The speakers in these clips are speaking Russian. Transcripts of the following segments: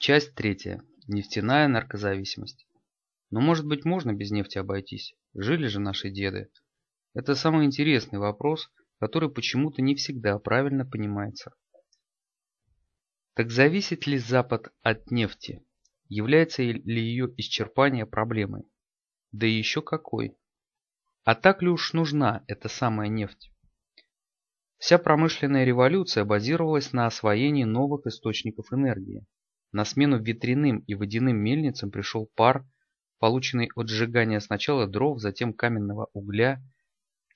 Часть третья. Нефтяная наркозависимость. Но может быть можно без нефти обойтись? Жили же наши деды. Это самый интересный вопрос, который почему-то не всегда правильно понимается. Так зависит ли Запад от нефти? Является ли ее исчерпание проблемой? Да и еще какой? А так ли уж нужна эта самая нефть? Вся промышленная революция базировалась на освоении новых источников энергии. На смену ветряным и водяным мельницам пришел пар, полученный от сжигания сначала дров, затем каменного угля.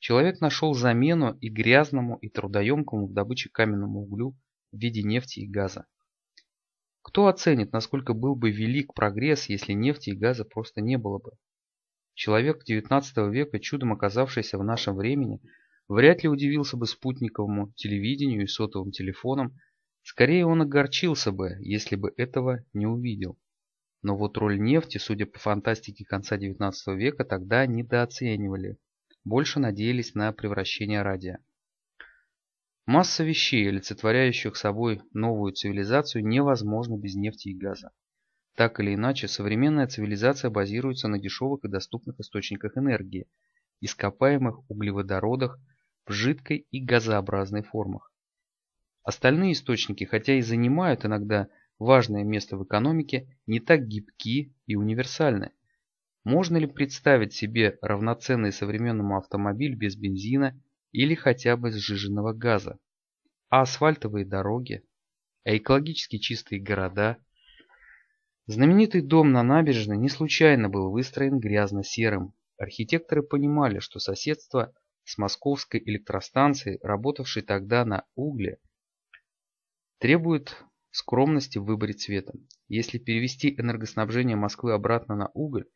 Человек нашел замену и грязному, и трудоемкому в добыче каменному углю в виде нефти и газа. Кто оценит, насколько был бы велик прогресс, если нефти и газа просто не было бы? Человек XIX века, чудом оказавшийся в нашем времени, вряд ли удивился бы спутниковому телевидению и сотовым телефонам, Скорее он огорчился бы, если бы этого не увидел. Но вот роль нефти, судя по фантастике конца XIX века, тогда недооценивали. Больше надеялись на превращение радия. Масса вещей, олицетворяющих собой новую цивилизацию, невозможна без нефти и газа. Так или иначе, современная цивилизация базируется на дешевых и доступных источниках энергии, ископаемых углеводородах в жидкой и газообразной формах. Остальные источники, хотя и занимают иногда важное место в экономике, не так гибки и универсальны. Можно ли представить себе равноценный современному автомобиль без бензина или хотя бы сжиженного газа? А асфальтовые дороги? А экологически чистые города? Знаменитый дом на набережной не случайно был выстроен грязно-серым. Архитекторы понимали, что соседство с московской электростанцией, работавшей тогда на угле – Требует скромности в выборе цвета. Если перевести энергоснабжение Москвы обратно на уголь,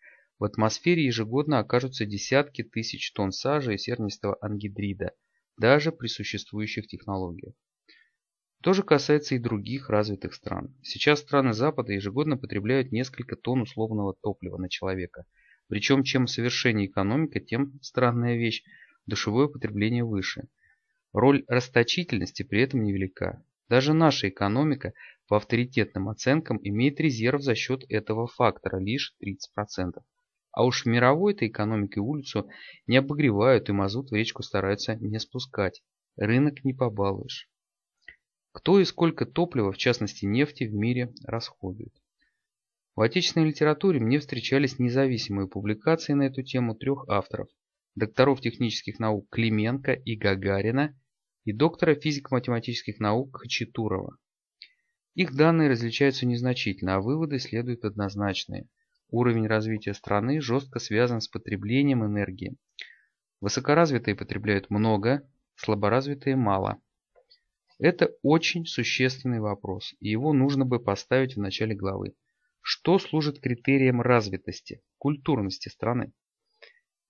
в атмосфере ежегодно окажутся десятки тысяч тонн сажи и сернистого ангидрида, даже при существующих технологиях. То же касается и других развитых стран. Сейчас страны Запада ежегодно потребляют несколько тонн условного топлива на человека. Причем чем совершеннее экономика, тем странная вещь, душевое потребление выше. Роль расточительности при этом невелика. Даже наша экономика по авторитетным оценкам имеет резерв за счет этого фактора лишь 30%. А уж в мировой-то экономике улицу не обогревают и мазут в речку стараются не спускать. Рынок не побалуешь. Кто и сколько топлива, в частности нефти, в мире расходует? В отечественной литературе мне встречались независимые публикации на эту тему трех авторов. Докторов технических наук Клименко и Гагарина и доктора физико-математических наук Хачатурова. Их данные различаются незначительно, а выводы следуют однозначные. Уровень развития страны жестко связан с потреблением энергии. Высокоразвитые потребляют много, слаборазвитые – мало. Это очень существенный вопрос, и его нужно бы поставить в начале главы. Что служит критерием развитости, культурности страны?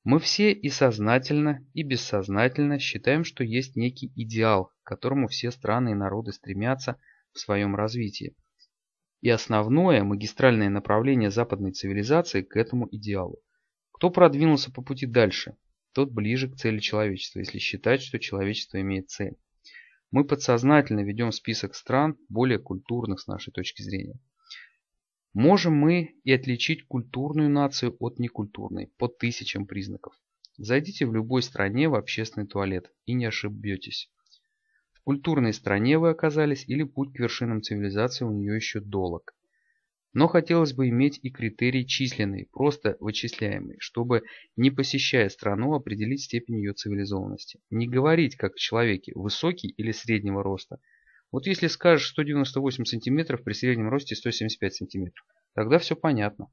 Мы все и сознательно, и бессознательно считаем, что есть некий идеал, к которому все страны и народы стремятся в своем развитии. И основное магистральное направление западной цивилизации к этому идеалу. Кто продвинулся по пути дальше, тот ближе к цели человечества, если считать, что человечество имеет цель. Мы подсознательно ведем список стран, более культурных с нашей точки зрения. Можем мы и отличить культурную нацию от некультурной по тысячам признаков. Зайдите в любой стране в общественный туалет и не ошибетесь. В культурной стране вы оказались или путь к вершинам цивилизации у нее еще долг. Но хотелось бы иметь и критерий численный, просто вычисляемый, чтобы, не посещая страну, определить степень ее цивилизованности. Не говорить как о человеке, высокий или среднего роста – вот если скажешь 198 сантиметров при среднем росте 175 сантиметров, тогда все понятно.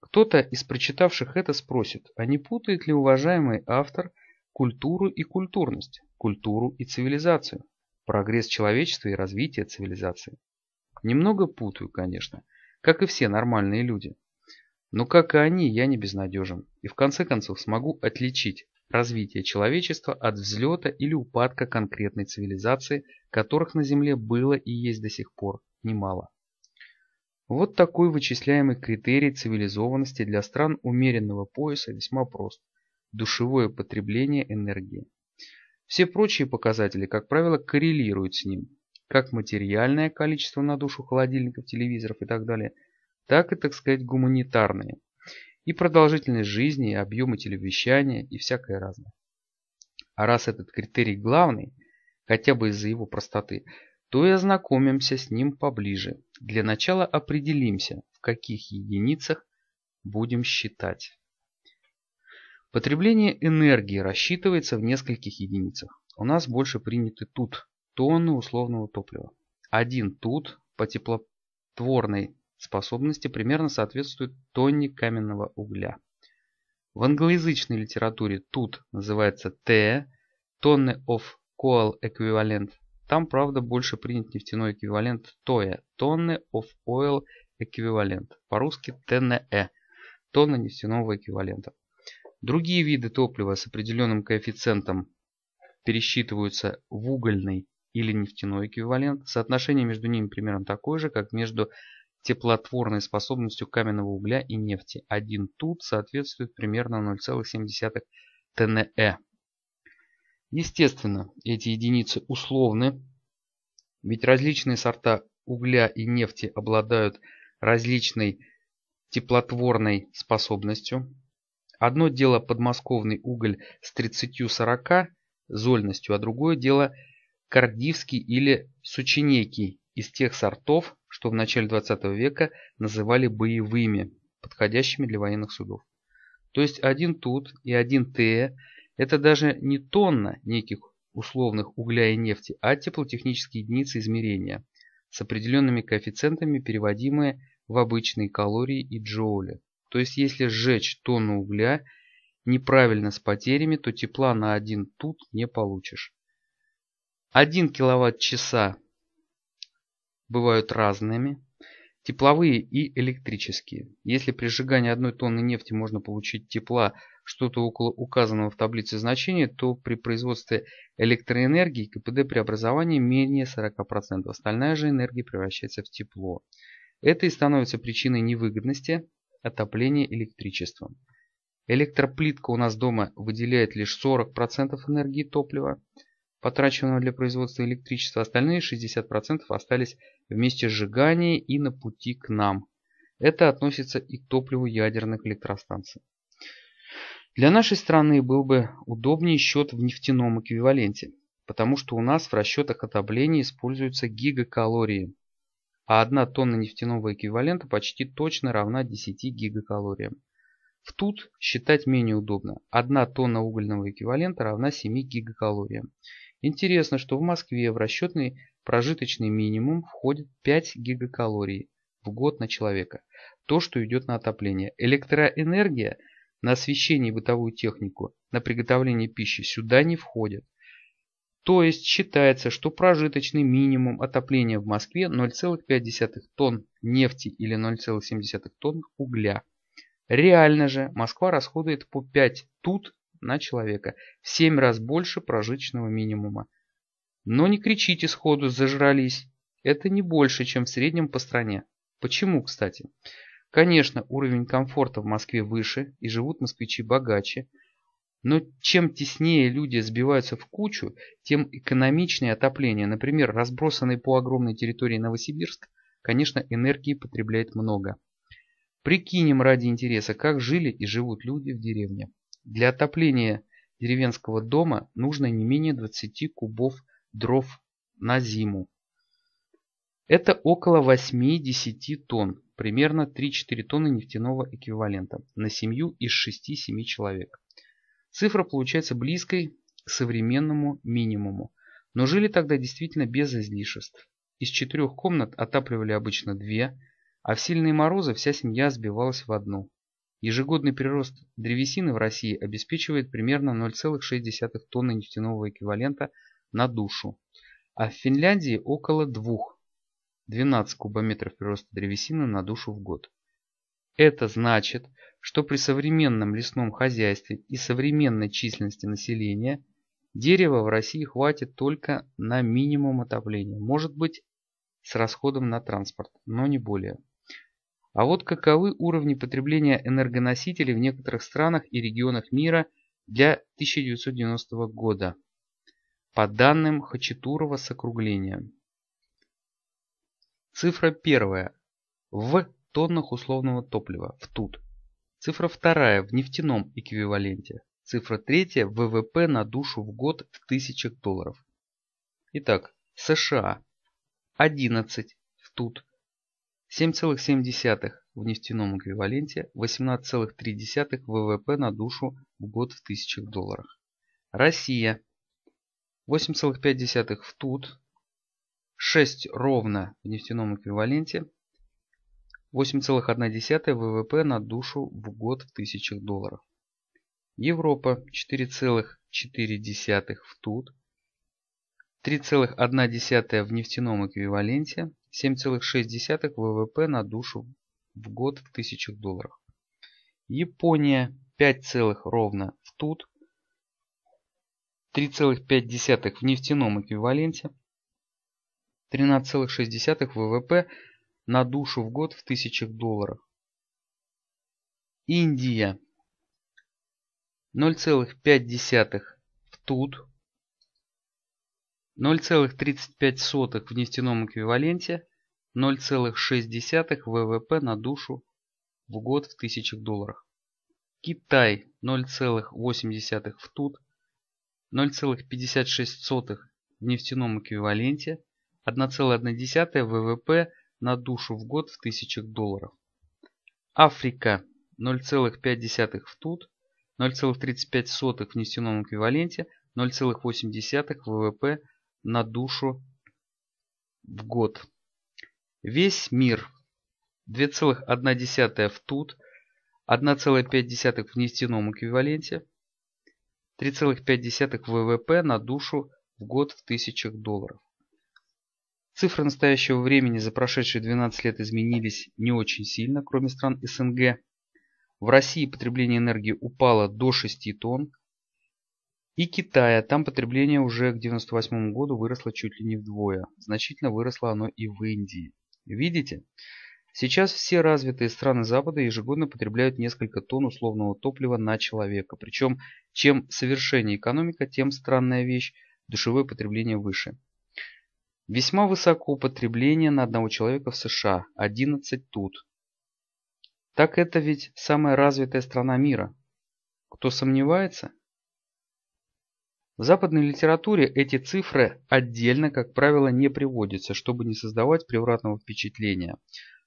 Кто-то из прочитавших это спросит, а не путает ли уважаемый автор культуру и культурность, культуру и цивилизацию, прогресс человечества и развитие цивилизации? Немного путаю, конечно, как и все нормальные люди. Но как и они, я не безнадежен. И в конце концов смогу отличить развития человечества от взлета или упадка конкретной цивилизации, которых на Земле было и есть до сих пор немало. Вот такой вычисляемый критерий цивилизованности для стран умеренного пояса весьма прост – душевое потребление энергии. Все прочие показатели, как правило, коррелируют с ним, как материальное количество на душу холодильников, телевизоров и так далее, так и, так сказать, гуманитарные – и продолжительность жизни, и объемы телевещания, и всякое разное. А раз этот критерий главный, хотя бы из-за его простоты, то и ознакомимся с ним поближе. Для начала определимся, в каких единицах будем считать. Потребление энергии рассчитывается в нескольких единицах. У нас больше приняты тут тонны условного топлива. Один тут по теплотворной способности примерно соответствуют тонне каменного угля. В англоязычной литературе тут называется Т, тонны of coal эквивалент. Там, правда, больше принят нефтяной эквивалент ТОЯ, тонны of oil эквивалент, по-русски ТНЭ, тонна нефтяного эквивалента. Другие виды топлива с определенным коэффициентом пересчитываются в угольный или нефтяной эквивалент. Соотношение между ними примерно такое же, как между теплотворной способностью каменного угля и нефти. один тут соответствует примерно 0,7 ТНЭ. Естественно, эти единицы условны, ведь различные сорта угля и нефти обладают различной теплотворной способностью. Одно дело подмосковный уголь с 30-40 зольностью, а другое дело кардивский или сучинекий из тех сортов, что в начале 20 века называли боевыми, подходящими для военных судов. То есть один тут и один Т – это даже не тонна неких условных угля и нефти, а теплотехнические единицы измерения с определенными коэффициентами, переводимые в обычные калории и джоули. То есть если сжечь тонну угля неправильно с потерями, то тепла на один тут не получишь. 1 киловатт-часа бывают разными, тепловые и электрические. Если при сжигании одной тонны нефти можно получить тепла что-то около указанного в таблице значения, то при производстве электроэнергии КПД преобразования менее 40%. Остальная же энергия превращается в тепло. Это и становится причиной невыгодности отопления электричеством. Электроплитка у нас дома выделяет лишь 40% энергии топлива, потраченного для производства электричества, остальные 60% остались в месте сжигания и на пути к нам. Это относится и к топливу ядерных электростанций. Для нашей страны был бы удобнее счет в нефтяном эквиваленте, потому что у нас в расчетах отопления используются гигакалории, а одна тонна нефтяного эквивалента почти точно равна 10 гигакалориям. В тут считать менее удобно. Одна тонна угольного эквивалента равна 7 гигакалориям. Интересно, что в Москве в расчетный прожиточный минимум входит 5 гигакалорий в год на человека. То, что идет на отопление. Электроэнергия на освещение и бытовую технику, на приготовление пищи сюда не входит. То есть считается, что прожиточный минимум отопления в Москве 0,5 тонн нефти или 0,7 тонн угля. Реально же Москва расходует по 5 тут на человека, в 7 раз больше прожиточного минимума. Но не кричите сходу «зажрались». Это не больше, чем в среднем по стране. Почему, кстати? Конечно, уровень комфорта в Москве выше и живут москвичи богаче, но чем теснее люди сбиваются в кучу, тем экономичнее отопление. Например, разбросанный по огромной территории Новосибирск, конечно, энергии потребляет много. Прикинем ради интереса, как жили и живут люди в деревне. Для отопления деревенского дома нужно не менее 20 кубов дров на зиму. Это около 8-10 тонн, примерно 3-4 тонны нефтяного эквивалента на семью из 6-7 человек. Цифра получается близкой к современному минимуму, но жили тогда действительно без излишеств. Из четырех комнат отапливали обычно две, а в сильные морозы вся семья сбивалась в одну. Ежегодный прирост древесины в России обеспечивает примерно 0,6 тонны нефтяного эквивалента на душу, а в Финляндии около 2, 12 кубометров прироста древесины на душу в год. Это значит, что при современном лесном хозяйстве и современной численности населения дерева в России хватит только на минимум отопления, может быть с расходом на транспорт, но не более. А вот каковы уровни потребления энергоносителей в некоторых странах и регионах мира для 1990 года, по данным Хачатурова с округлением. Цифра первая. В тоннах условного топлива, в тут. Цифра вторая в нефтяном эквиваленте. Цифра третья ВВП на душу в год в тысячах долларов. Итак, США 11 в тут, 7,7 в нефтяном эквиваленте, 18,3 ВВП на душу в год в тысячах долларах. Россия 8,5 в тут, 6 ровно в нефтяном эквиваленте, 8,1 ВВП на душу в год в тысячах долларов. Европа 4,4 в тут, 3,1 в нефтяном эквиваленте, 7,6 ВВП на душу в год в тысячах долларов. Япония 5 целых ровно в тут, 3,5 в нефтяном эквиваленте, 13,6 ВВП на душу в год в тысячах долларов. Индия 0,5 в тут, 0,35 в нефтяном эквиваленте, 0,6 ВВП на душу в год в тысячах долларах. Китай 0,8 в тут, 0,56 в нефтяном эквиваленте, 1,1 ВВП на душу в год в тысячах долларов. Африка 0,5 в тут, 0,35 в нефтяном эквиваленте, 0,8 ВВП на душу в год. Весь мир 2,1 в тут, 1,5 в нефтяном эквиваленте, 3,5 ВВП на душу в год в тысячах долларов. Цифры настоящего времени за прошедшие 12 лет изменились не очень сильно, кроме стран СНГ. В России потребление энергии упало до 6 тонн, и Китая. Там потребление уже к 1998 году выросло чуть ли не вдвое. Значительно выросло оно и в Индии. Видите? Сейчас все развитые страны Запада ежегодно потребляют несколько тонн условного топлива на человека. Причем, чем совершеннее экономика, тем странная вещь, душевое потребление выше. Весьма высоко потребление на одного человека в США, 11 тут. Так это ведь самая развитая страна мира. Кто сомневается? В западной литературе эти цифры отдельно, как правило, не приводятся, чтобы не создавать превратного впечатления.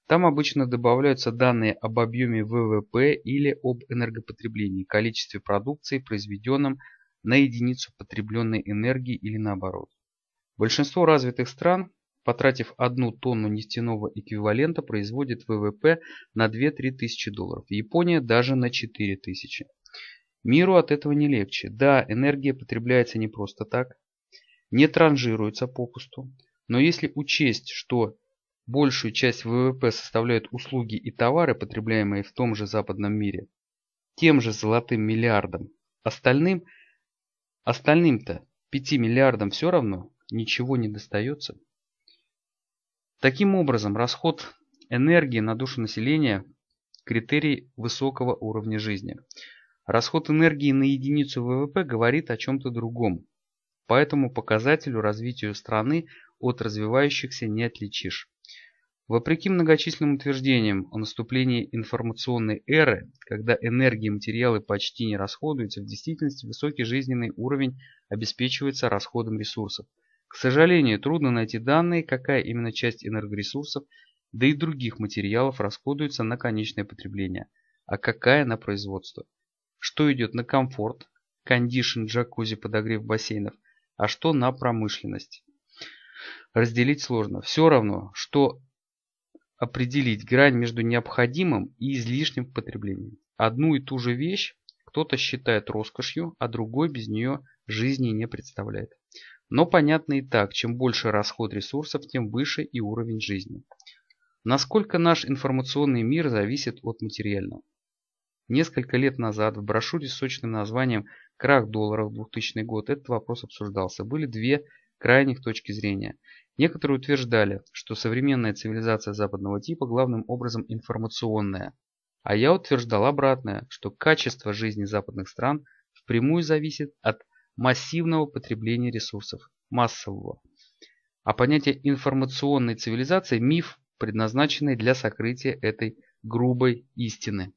Там обычно добавляются данные об объеме ВВП или об энергопотреблении, количестве продукции, произведенном на единицу потребленной энергии или наоборот. Большинство развитых стран, потратив одну тонну нефтяного эквивалента, производит ВВП на 2-3 тысячи долларов. Япония даже на 4 тысячи. Миру от этого не легче. Да, энергия потребляется не просто так, не транжируется попусту, но если учесть, что большую часть ВВП составляют услуги и товары, потребляемые в том же западном мире, тем же золотым миллиардом, остальным, остальным-то 5 миллиардам все равно ничего не достается. Таким образом, расход энергии на душу населения – критерий высокого уровня жизни – Расход энергии на единицу ВВП говорит о чем-то другом. По этому показателю развитию страны от развивающихся не отличишь. Вопреки многочисленным утверждениям о наступлении информационной эры, когда энергии и материалы почти не расходуются, в действительности высокий жизненный уровень обеспечивается расходом ресурсов. К сожалению, трудно найти данные, какая именно часть энергоресурсов, да и других материалов расходуется на конечное потребление, а какая на производство что идет на комфорт, кондишн, джакузи, подогрев бассейнов, а что на промышленность. Разделить сложно. Все равно, что определить грань между необходимым и излишним потреблением. Одну и ту же вещь кто-то считает роскошью, а другой без нее жизни не представляет. Но понятно и так, чем больше расход ресурсов, тем выше и уровень жизни. Насколько наш информационный мир зависит от материального? Несколько лет назад в брошюре с сочным названием «Крах доллара в 2000 год» этот вопрос обсуждался. Были две крайних точки зрения. Некоторые утверждали, что современная цивилизация западного типа главным образом информационная. А я утверждал обратное, что качество жизни западных стран впрямую зависит от массивного потребления ресурсов, массового. А понятие информационной цивилизации – миф, предназначенный для сокрытия этой грубой истины.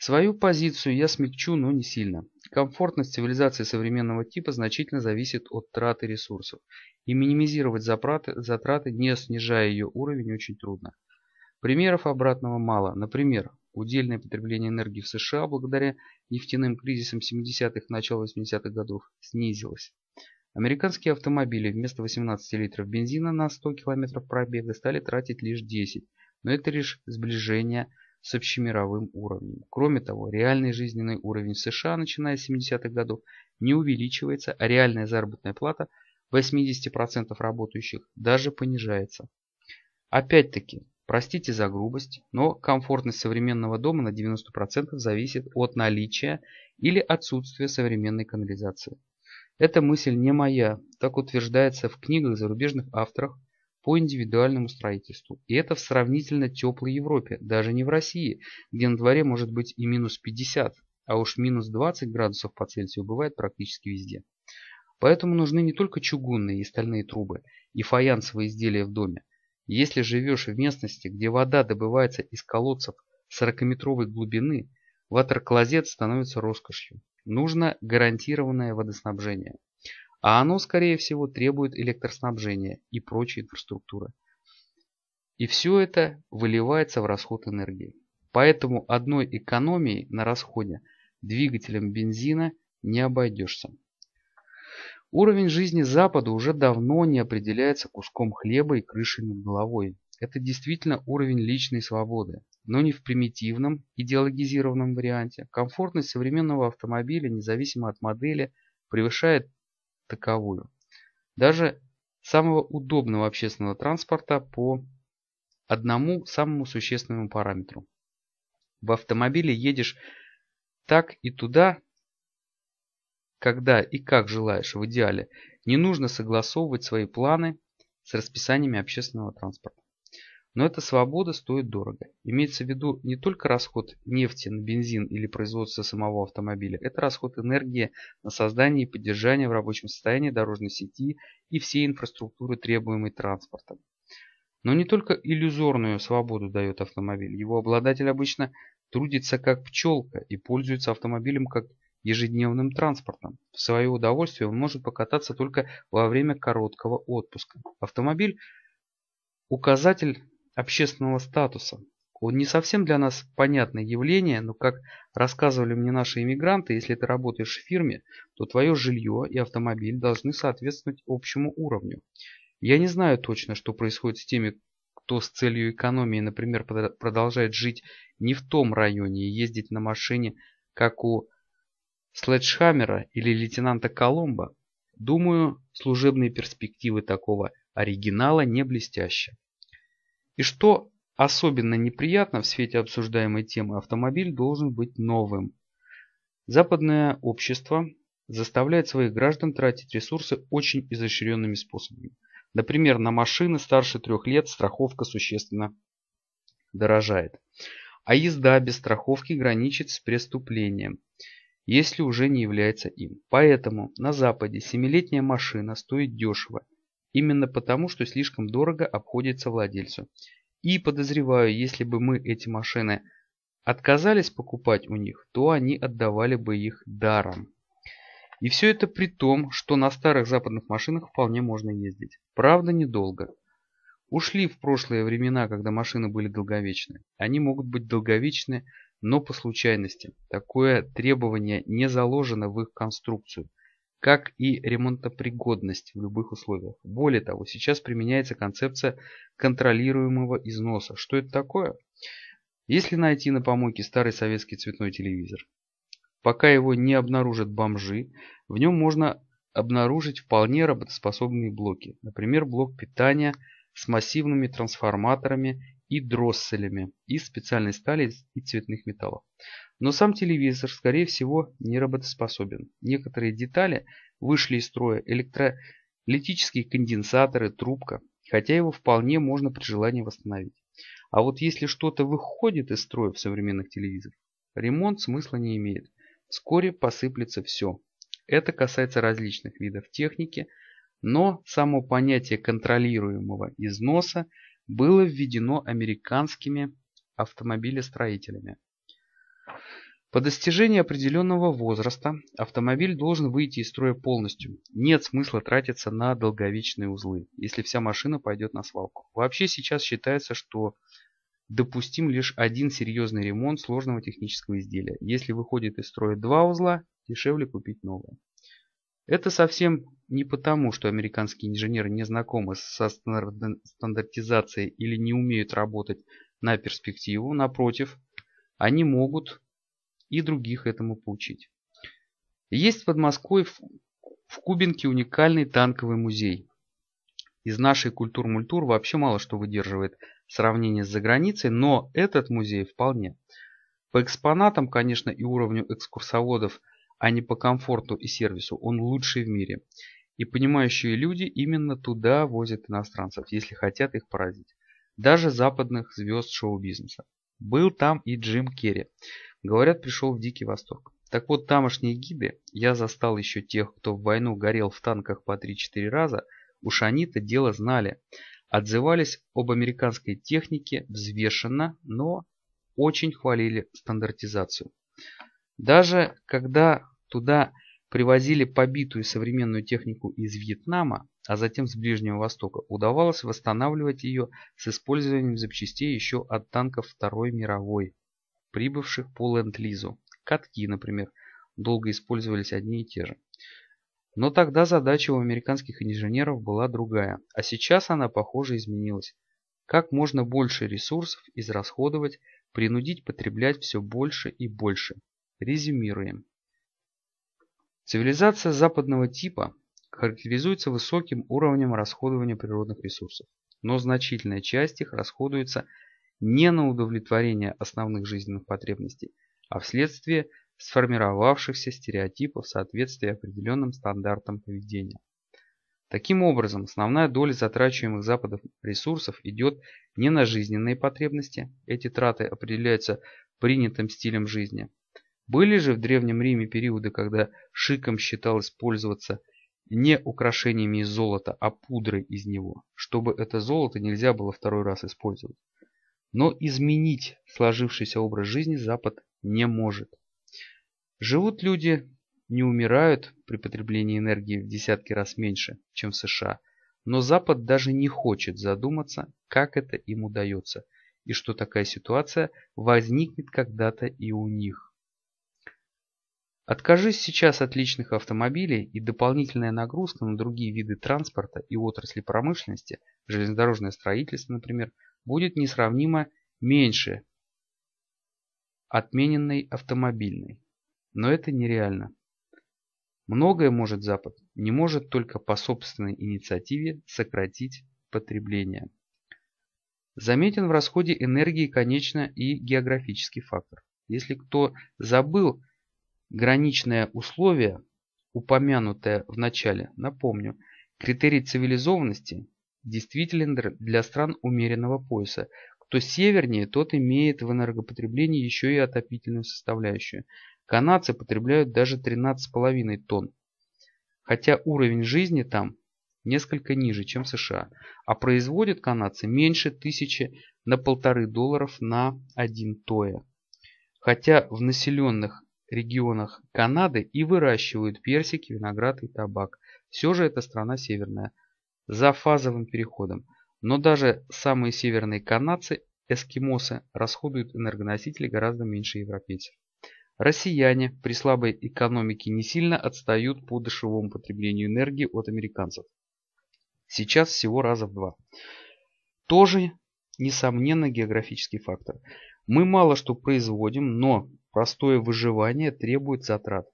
Свою позицию я смягчу, но не сильно. Комфортность цивилизации современного типа значительно зависит от траты ресурсов, и минимизировать затраты, не снижая ее уровень, очень трудно. Примеров обратного мало. Например, удельное потребление энергии в США благодаря нефтяным кризисам 70-х – начала 80-х годов снизилось. Американские автомобили вместо 18 литров бензина на 100 км пробега стали тратить лишь 10, но это лишь сближение – с общемировым уровнем. Кроме того, реальный жизненный уровень в США, начиная с 70-х годов, не увеличивается, а реальная заработная плата 80% работающих даже понижается. Опять-таки, простите за грубость, но комфортность современного дома на 90% зависит от наличия или отсутствия современной канализации. Эта мысль не моя, так утверждается в книгах зарубежных авторов по индивидуальному строительству. И это в сравнительно теплой Европе, даже не в России, где на дворе может быть и минус 50, а уж минус 20 градусов по Цельсию бывает практически везде. Поэтому нужны не только чугунные и стальные трубы, и фаянсовые изделия в доме. Если живешь в местности, где вода добывается из колодцев 40-метровой глубины, ватер-клозет становится роскошью. Нужно гарантированное водоснабжение. А оно, скорее всего, требует электроснабжения и прочей инфраструктуры. И все это выливается в расход энергии. Поэтому одной экономией на расходе двигателем бензина не обойдешься. Уровень жизни Запада уже давно не определяется куском хлеба и крышей над головой. Это действительно уровень личной свободы, но не в примитивном, идеологизированном варианте. Комфортность современного автомобиля, независимо от модели, превышает таковую. Даже самого удобного общественного транспорта по одному самому существенному параметру. В автомобиле едешь так и туда, когда и как желаешь в идеале, не нужно согласовывать свои планы с расписаниями общественного транспорта. Но эта свобода стоит дорого. Имеется в виду не только расход нефти на бензин или производство самого автомобиля, это расход энергии на создание и поддержание в рабочем состоянии дорожной сети и всей инфраструктуры, требуемой транспортом. Но не только иллюзорную свободу дает автомобиль. Его обладатель обычно трудится как пчелка и пользуется автомобилем как ежедневным транспортом. В свое удовольствие он может покататься только во время короткого отпуска. Автомобиль – указатель общественного статуса. Он не совсем для нас понятное явление, но как рассказывали мне наши иммигранты, если ты работаешь в фирме, то твое жилье и автомобиль должны соответствовать общему уровню. Я не знаю точно, что происходит с теми, кто с целью экономии, например, продолжает жить не в том районе и ездить на машине, как у Следжхаммера или лейтенанта Коломбо. Думаю, служебные перспективы такого оригинала не блестящие. И что особенно неприятно в свете обсуждаемой темы, автомобиль должен быть новым. Западное общество заставляет своих граждан тратить ресурсы очень изощренными способами. Например, на машины старше трех лет страховка существенно дорожает. А езда без страховки граничит с преступлением, если уже не является им. Поэтому на Западе семилетняя машина стоит дешево – Именно потому, что слишком дорого обходится владельцу. И подозреваю, если бы мы эти машины отказались покупать у них, то они отдавали бы их даром. И все это при том, что на старых западных машинах вполне можно ездить. Правда, недолго. Ушли в прошлые времена, когда машины были долговечны. Они могут быть долговечны, но по случайности. Такое требование не заложено в их конструкцию как и ремонтопригодность в любых условиях. Более того, сейчас применяется концепция контролируемого износа. Что это такое? Если найти на помойке старый советский цветной телевизор, пока его не обнаружат бомжи, в нем можно обнаружить вполне работоспособные блоки. Например, блок питания с массивными трансформаторами и дросселями из специальной стали и цветных металлов. Но сам телевизор, скорее всего, не работоспособен. Некоторые детали вышли из строя, электролитические конденсаторы, трубка, хотя его вполне можно при желании восстановить. А вот если что-то выходит из строя в современных телевизорах, ремонт смысла не имеет. Вскоре посыплется все. Это касается различных видов техники, но само понятие контролируемого износа было введено американскими автомобилестроителями. По достижении определенного возраста автомобиль должен выйти из строя полностью. Нет смысла тратиться на долговечные узлы, если вся машина пойдет на свалку. Вообще сейчас считается, что допустим лишь один серьезный ремонт сложного технического изделия. Если выходит из строя два узла, дешевле купить новое. Это совсем не потому, что американские инженеры не знакомы со стандартизацией или не умеют работать на перспективу. Напротив, они могут и других этому поучить. Есть в Подмосковье в, Кубинке уникальный танковый музей. Из нашей культур-мультур вообще мало что выдерживает сравнение с заграницей, но этот музей вполне. По экспонатам, конечно, и уровню экскурсоводов, а не по комфорту и сервису, он лучший в мире. И понимающие люди именно туда возят иностранцев, если хотят их поразить. Даже западных звезд шоу-бизнеса. Был там и Джим Керри. Говорят, пришел в Дикий Восток. Так вот, тамошние гиды, я застал еще тех, кто в войну горел в танках по 3-4 раза, уж они дело знали. Отзывались об американской технике взвешенно, но очень хвалили стандартизацию. Даже когда туда привозили побитую современную технику из Вьетнама, а затем с Ближнего Востока, удавалось восстанавливать ее с использованием запчастей еще от танков Второй мировой прибывших по ленд-лизу. Катки, например, долго использовались одни и те же. Но тогда задача у американских инженеров была другая, а сейчас она, похоже, изменилась. Как можно больше ресурсов израсходовать, принудить потреблять все больше и больше. Резюмируем. Цивилизация западного типа характеризуется высоким уровнем расходования природных ресурсов, но значительная часть их расходуется не на удовлетворение основных жизненных потребностей, а вследствие сформировавшихся стереотипов в соответствии определенным стандартам поведения. Таким образом, основная доля затрачиваемых Западом ресурсов идет не на жизненные потребности, эти траты определяются принятым стилем жизни. Были же в Древнем Риме периоды, когда шиком считалось пользоваться не украшениями из золота, а пудрой из него, чтобы это золото нельзя было второй раз использовать. Но изменить сложившийся образ жизни Запад не может. Живут люди, не умирают при потреблении энергии в десятки раз меньше, чем в США. Но Запад даже не хочет задуматься, как это им удается, и что такая ситуация возникнет когда-то и у них. Откажись сейчас от личных автомобилей и дополнительная нагрузка на другие виды транспорта и отрасли промышленности, железнодорожное строительство, например, будет несравнимо меньше отмененной автомобильной. Но это нереально. Многое может Запад, не может только по собственной инициативе сократить потребление. Заметен в расходе энергии, конечно, и географический фактор. Если кто забыл граничное условие, упомянутое в начале, напомню, критерий цивилизованности действителен для стран умеренного пояса. Кто севернее, тот имеет в энергопотреблении еще и отопительную составляющую. Канадцы потребляют даже 13,5 тонн, хотя уровень жизни там несколько ниже, чем в США, а производят канадцы меньше тысячи на полторы долларов на один тоя. Хотя в населенных регионах Канады и выращивают персики, виноград и табак. Все же это страна северная, за фазовым переходом, но даже самые северные канадцы, эскимосы, расходуют энергоносители гораздо меньше европейцев. Россияне при слабой экономике не сильно отстают по дешевому потреблению энергии от американцев. Сейчас всего раза в два. Тоже, несомненно, географический фактор. Мы мало что производим, но простое выживание требует затрат.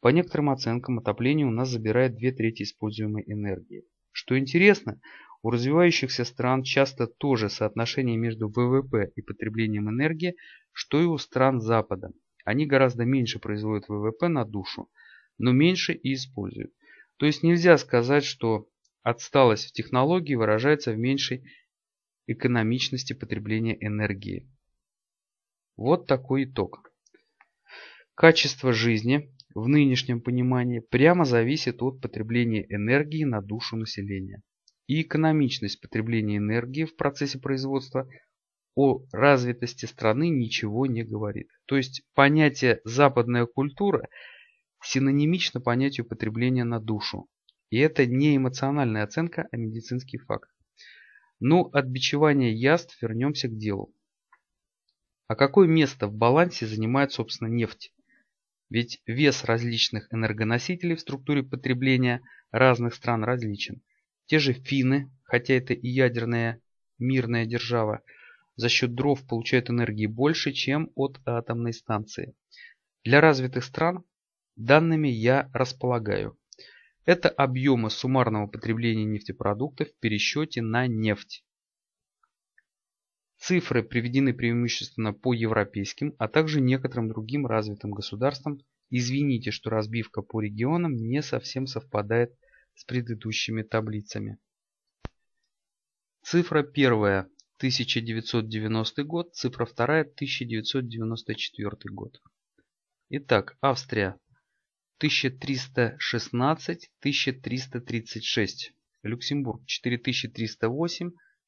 По некоторым оценкам, отопление у нас забирает две трети используемой энергии. Что интересно, у развивающихся стран часто то же соотношение между ВВП и потреблением энергии, что и у стран Запада. Они гораздо меньше производят ВВП на душу, но меньше и используют. То есть нельзя сказать, что отсталость в технологии выражается в меньшей экономичности потребления энергии. Вот такой итог. Качество жизни в нынешнем понимании прямо зависит от потребления энергии на душу населения. И экономичность потребления энергии в процессе производства о развитости страны ничего не говорит. То есть понятие «западная культура» синонимично понятию потребления на душу. И это не эмоциональная оценка, а медицинский факт. Но ну, от бичевания яств вернемся к делу. А какое место в балансе занимает, собственно, нефть? Ведь вес различных энергоносителей в структуре потребления разных стран различен. Те же финны, хотя это и ядерная мирная держава, за счет дров получают энергии больше, чем от атомной станции. Для развитых стран данными я располагаю. Это объемы суммарного потребления нефтепродуктов в пересчете на нефть. Цифры приведены преимущественно по европейским, а также некоторым другим развитым государствам. Извините, что разбивка по регионам не совсем совпадает с предыдущими таблицами. Цифра первая 1990 год, цифра вторая 1994 год. Итак, Австрия 1316-1336, Люксембург 4308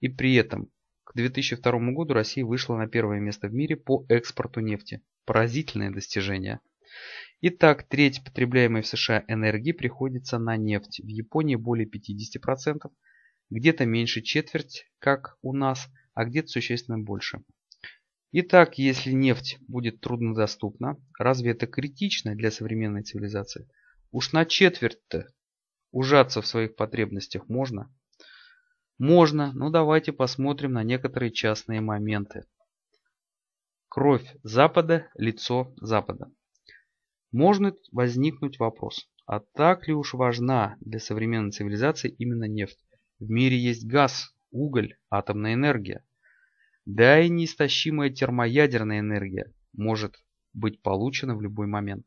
И при этом к 2002 году Россия вышла на первое место в мире по экспорту нефти. Поразительное достижение. Итак, треть потребляемой в США энергии приходится на нефть. В Японии более 50%, где-то меньше четверть, как у нас, а где-то существенно больше. Итак, если нефть будет труднодоступна, разве это критично для современной цивилизации? Уж на четверть-то ужаться в своих потребностях можно – можно, но давайте посмотрим на некоторые частные моменты. Кровь Запада, лицо Запада. Может возникнуть вопрос, а так ли уж важна для современной цивилизации именно нефть? В мире есть газ, уголь, атомная энергия. Да и неистощимая термоядерная энергия может быть получена в любой момент.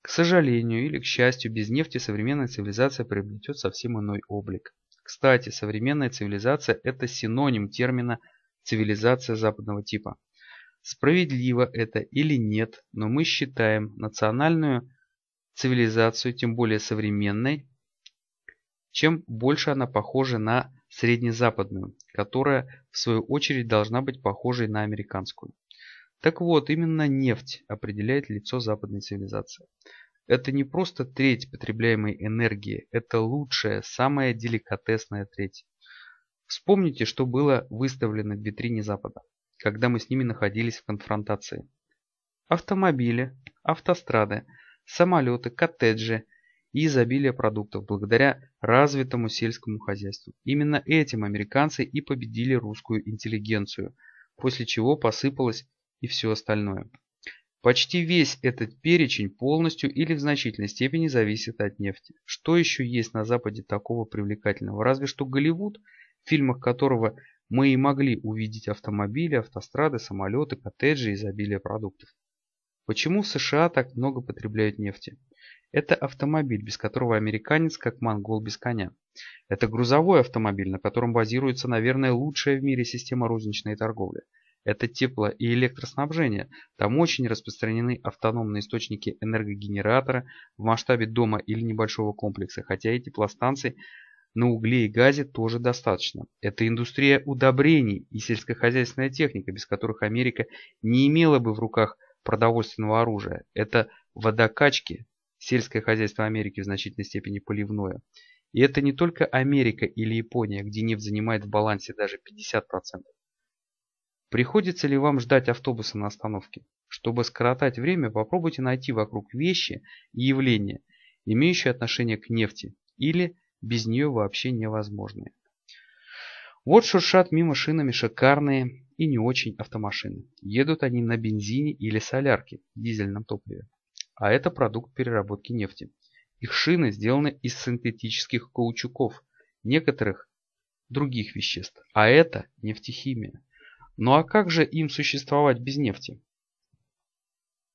К сожалению или к счастью, без нефти современная цивилизация приобретет совсем иной облик. Кстати, современная цивилизация – это синоним термина «цивилизация западного типа». Справедливо это или нет, но мы считаем национальную цивилизацию, тем более современной, чем больше она похожа на среднезападную, которая в свою очередь должна быть похожей на американскую. Так вот, именно нефть определяет лицо западной цивилизации. Это не просто треть потребляемой энергии, это лучшая, самая деликатесная треть. Вспомните, что было выставлено в витрине Запада, когда мы с ними находились в конфронтации. Автомобили, автострады, самолеты, коттеджи и изобилие продуктов благодаря развитому сельскому хозяйству. Именно этим американцы и победили русскую интеллигенцию, после чего посыпалось и все остальное. Почти весь этот перечень полностью или в значительной степени зависит от нефти. Что еще есть на Западе такого привлекательного? Разве что Голливуд, в фильмах которого мы и могли увидеть автомобили, автострады, самолеты, коттеджи и изобилие продуктов. Почему в США так много потребляют нефти? Это автомобиль, без которого американец как монгол без коня. Это грузовой автомобиль, на котором базируется, наверное, лучшая в мире система розничной торговли – это тепло- и электроснабжение. Там очень распространены автономные источники энергогенератора в масштабе дома или небольшого комплекса, хотя и теплостанций на угле и газе тоже достаточно. Это индустрия удобрений и сельскохозяйственная техника, без которых Америка не имела бы в руках продовольственного оружия. Это водокачки, сельское хозяйство Америки в значительной степени поливное. И это не только Америка или Япония, где нефть занимает в балансе даже 50%. Приходится ли вам ждать автобуса на остановке? Чтобы скоротать время, попробуйте найти вокруг вещи и явления, имеющие отношение к нефти, или без нее вообще невозможные. Вот шуршат мимо шинами шикарные и не очень автомашины. Едут они на бензине или солярке, дизельном топливе. А это продукт переработки нефти. Их шины сделаны из синтетических каучуков, некоторых других веществ. А это нефтехимия. Ну а как же им существовать без нефти?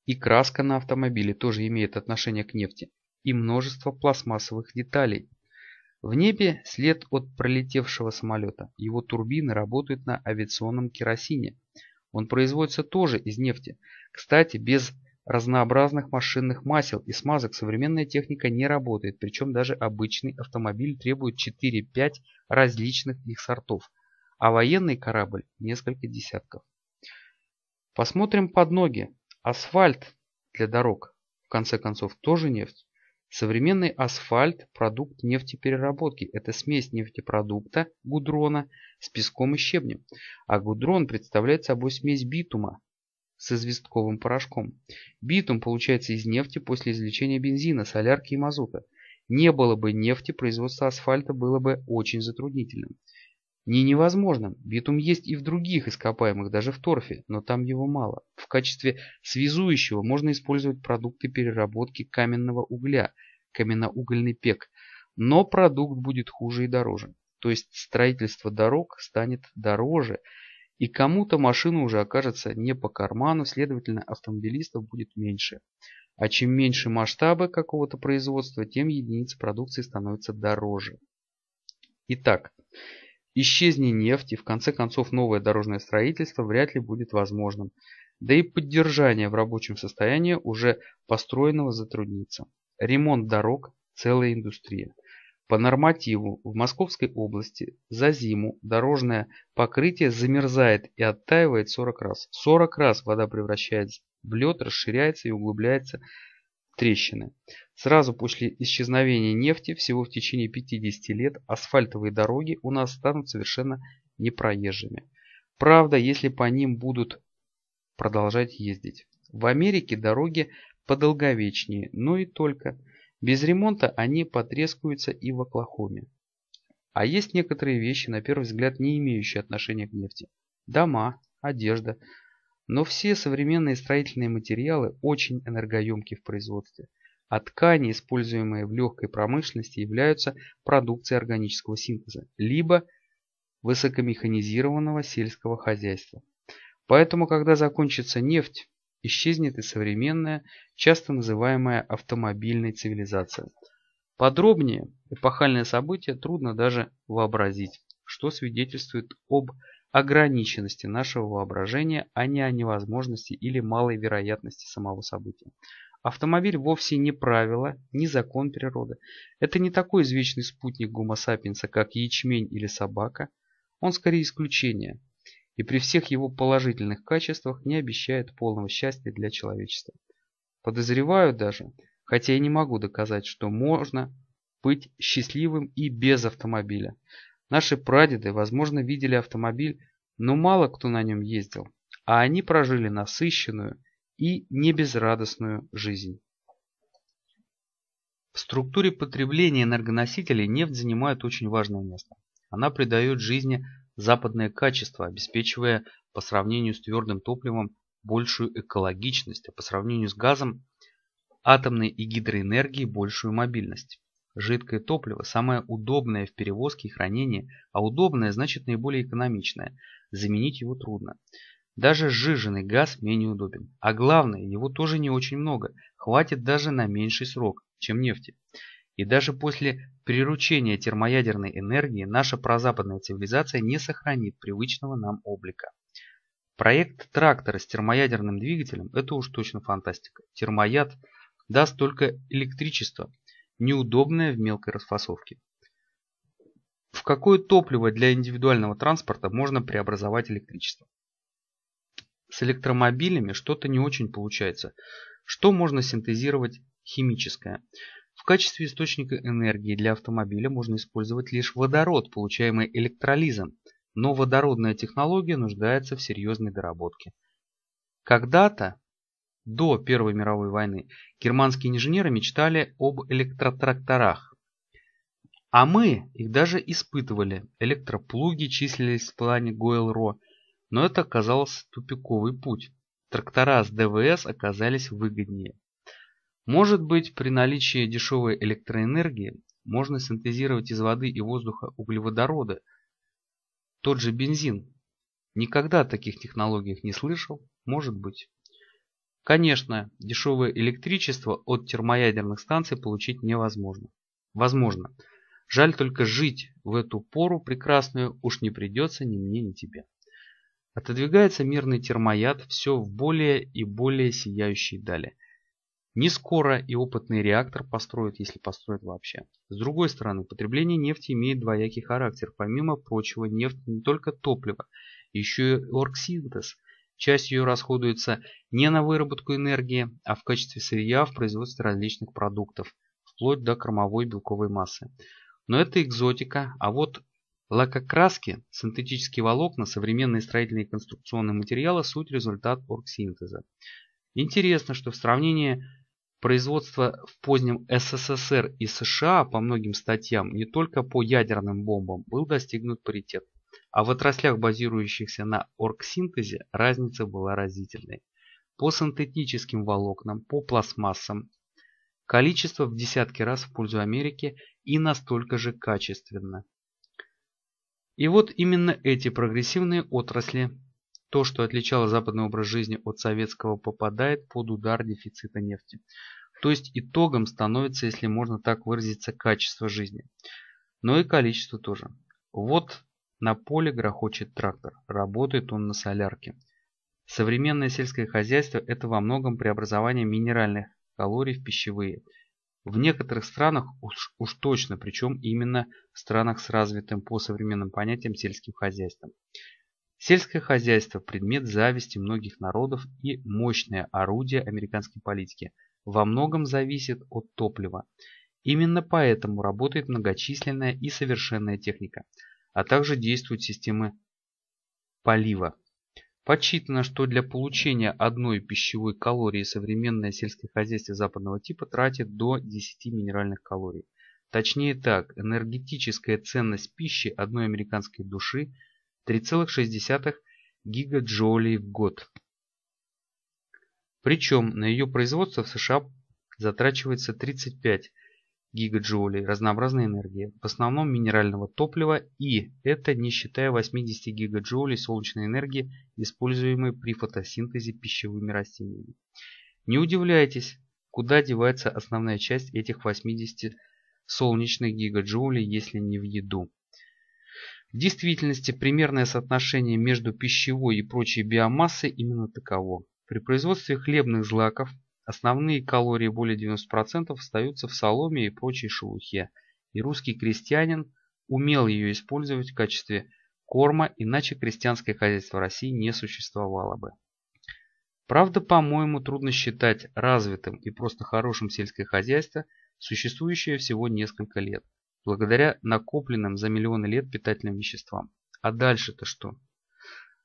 И краска на автомобиле тоже имеет отношение к нефти, и множество пластмассовых деталей. В небе след от пролетевшего самолета. Его турбины работают на авиационном керосине. Он производится тоже из нефти. Кстати, без разнообразных машинных масел и смазок современная техника не работает, причем даже обычный автомобиль требует 4-5 различных их сортов а военный корабль несколько десятков. Посмотрим под ноги. Асфальт для дорог, в конце концов, тоже нефть. Современный асфальт – продукт нефтепереработки. Это смесь нефтепродукта, гудрона, с песком и щебнем. А гудрон представляет собой смесь битума с известковым порошком. Битум получается из нефти после извлечения бензина, солярки и мазута. Не было бы нефти, производство асфальта было бы очень затруднительным. Не невозможным. Битум есть и в других ископаемых, даже в торфе, но там его мало. В качестве связующего можно использовать продукты переработки каменного угля, каменноугольный пек. Но продукт будет хуже и дороже. То есть строительство дорог станет дороже, и кому-то машина уже окажется не по карману, следовательно автомобилистов будет меньше. А чем меньше масштабы какого-то производства, тем единицы продукции становятся дороже. Итак, Исчезни нефть и в конце концов новое дорожное строительство вряд ли будет возможным, да и поддержание в рабочем состоянии уже построенного затруднится. Ремонт дорог – целая индустрия. По нормативу в Московской области за зиму дорожное покрытие замерзает и оттаивает 40 раз. 40 раз вода превращается в лед, расширяется и углубляется трещины. Сразу после исчезновения нефти, всего в течение 50 лет, асфальтовые дороги у нас станут совершенно непроезжими. Правда, если по ним будут продолжать ездить. В Америке дороги подолговечнее, но и только. Без ремонта они потрескаются и в Оклахоме. А есть некоторые вещи, на первый взгляд, не имеющие отношения к нефти. Дома, одежда. Но все современные строительные материалы очень энергоемки в производстве а ткани, используемые в легкой промышленности, являются продукцией органического синтеза, либо высокомеханизированного сельского хозяйства. Поэтому, когда закончится нефть, исчезнет и современная, часто называемая автомобильной цивилизация. Подробнее эпохальное событие трудно даже вообразить, что свидетельствует об ограниченности нашего воображения, а не о невозможности или малой вероятности самого события. Автомобиль вовсе не правило, не закон природы. Это не такой извечный спутник гомо как ячмень или собака. Он скорее исключение. И при всех его положительных качествах не обещает полного счастья для человечества. Подозреваю даже, хотя я не могу доказать, что можно быть счастливым и без автомобиля. Наши прадеды, возможно, видели автомобиль, но мало кто на нем ездил. А они прожили насыщенную, и небезрадостную жизнь. В структуре потребления энергоносителей нефть занимает очень важное место. Она придает жизни западное качество, обеспечивая по сравнению с твердым топливом большую экологичность, а по сравнению с газом атомной и гидроэнергии большую мобильность. Жидкое топливо самое удобное в перевозке и хранении, а удобное значит наиболее экономичное. Заменить его трудно. Даже сжиженный газ менее удобен. А главное, его тоже не очень много. Хватит даже на меньший срок, чем нефти. И даже после приручения термоядерной энергии наша прозападная цивилизация не сохранит привычного нам облика. Проект трактора с термоядерным двигателем – это уж точно фантастика. Термояд даст только электричество, неудобное в мелкой расфасовке. В какое топливо для индивидуального транспорта можно преобразовать электричество? С электромобилями что-то не очень получается. Что можно синтезировать химическое? В качестве источника энергии для автомобиля можно использовать лишь водород, получаемый электролизом, но водородная технология нуждается в серьезной доработке. Когда-то, до Первой мировой войны, германские инженеры мечтали об электротракторах. А мы их даже испытывали. Электроплуги числились в плане Гойл-Ро – но это оказался тупиковый путь. Трактора с ДВС оказались выгоднее. Может быть, при наличии дешевой электроэнергии можно синтезировать из воды и воздуха углеводороды, тот же бензин. Никогда о таких технологиях не слышал, может быть. Конечно, дешевое электричество от термоядерных станций получить невозможно. Возможно. Жаль только жить в эту пору прекрасную уж не придется ни мне, ни тебе отодвигается мирный термояд все в более и более сияющие дали. Не скоро и опытный реактор построят, если построят вообще. С другой стороны, потребление нефти имеет двоякий характер. Помимо прочего, нефть не только топливо, еще и оргсинтез. Часть ее расходуется не на выработку энергии, а в качестве сырья в производстве различных продуктов, вплоть до кормовой белковой массы. Но это экзотика, а вот Лакокраски, синтетические волокна, современные строительные и конструкционные материалы – суть результат оргсинтеза. Интересно, что в сравнении производства в позднем СССР и США по многим статьям не только по ядерным бомбам был достигнут паритет, а в отраслях, базирующихся на оргсинтезе, разница была разительной. По синтетическим волокнам, по пластмассам, количество в десятки раз в пользу Америки и настолько же качественно. И вот именно эти прогрессивные отрасли, то, что отличало западный образ жизни от советского, попадает под удар дефицита нефти. То есть итогом становится, если можно так выразиться, качество жизни. Но и количество тоже. Вот на поле грохочет трактор, работает он на солярке. Современное сельское хозяйство – это во многом преобразование минеральных калорий в пищевые – в некоторых странах уж, уж точно, причем именно в странах с развитым по современным понятиям сельским хозяйством. Сельское хозяйство – предмет зависти многих народов и мощное орудие американской политики. Во многом зависит от топлива. Именно поэтому работает многочисленная и совершенная техника, а также действуют системы полива. Подсчитано, что для получения одной пищевой калории современное сельское хозяйство западного типа тратит до 10 минеральных калорий. Точнее так, энергетическая ценность пищи одной американской души 3,6 гигаджоулей в год. Причем на ее производство в США затрачивается 35 гигаджоулей разнообразной энергии, в основном минерального топлива и это не считая 80 гигаджоулей солнечной энергии, используемой при фотосинтезе пищевыми растениями. Не удивляйтесь, куда девается основная часть этих 80 солнечных гигаджоулей, если не в еду. В действительности примерное соотношение между пищевой и прочей биомассой именно таково. При производстве хлебных злаков Основные калории более 90% остаются в соломе и прочей шелухе, и русский крестьянин умел ее использовать в качестве корма, иначе крестьянское хозяйство России не существовало бы. Правда, по-моему, трудно считать развитым и просто хорошим сельское хозяйство, существующее всего несколько лет, благодаря накопленным за миллионы лет питательным веществам. А дальше-то что?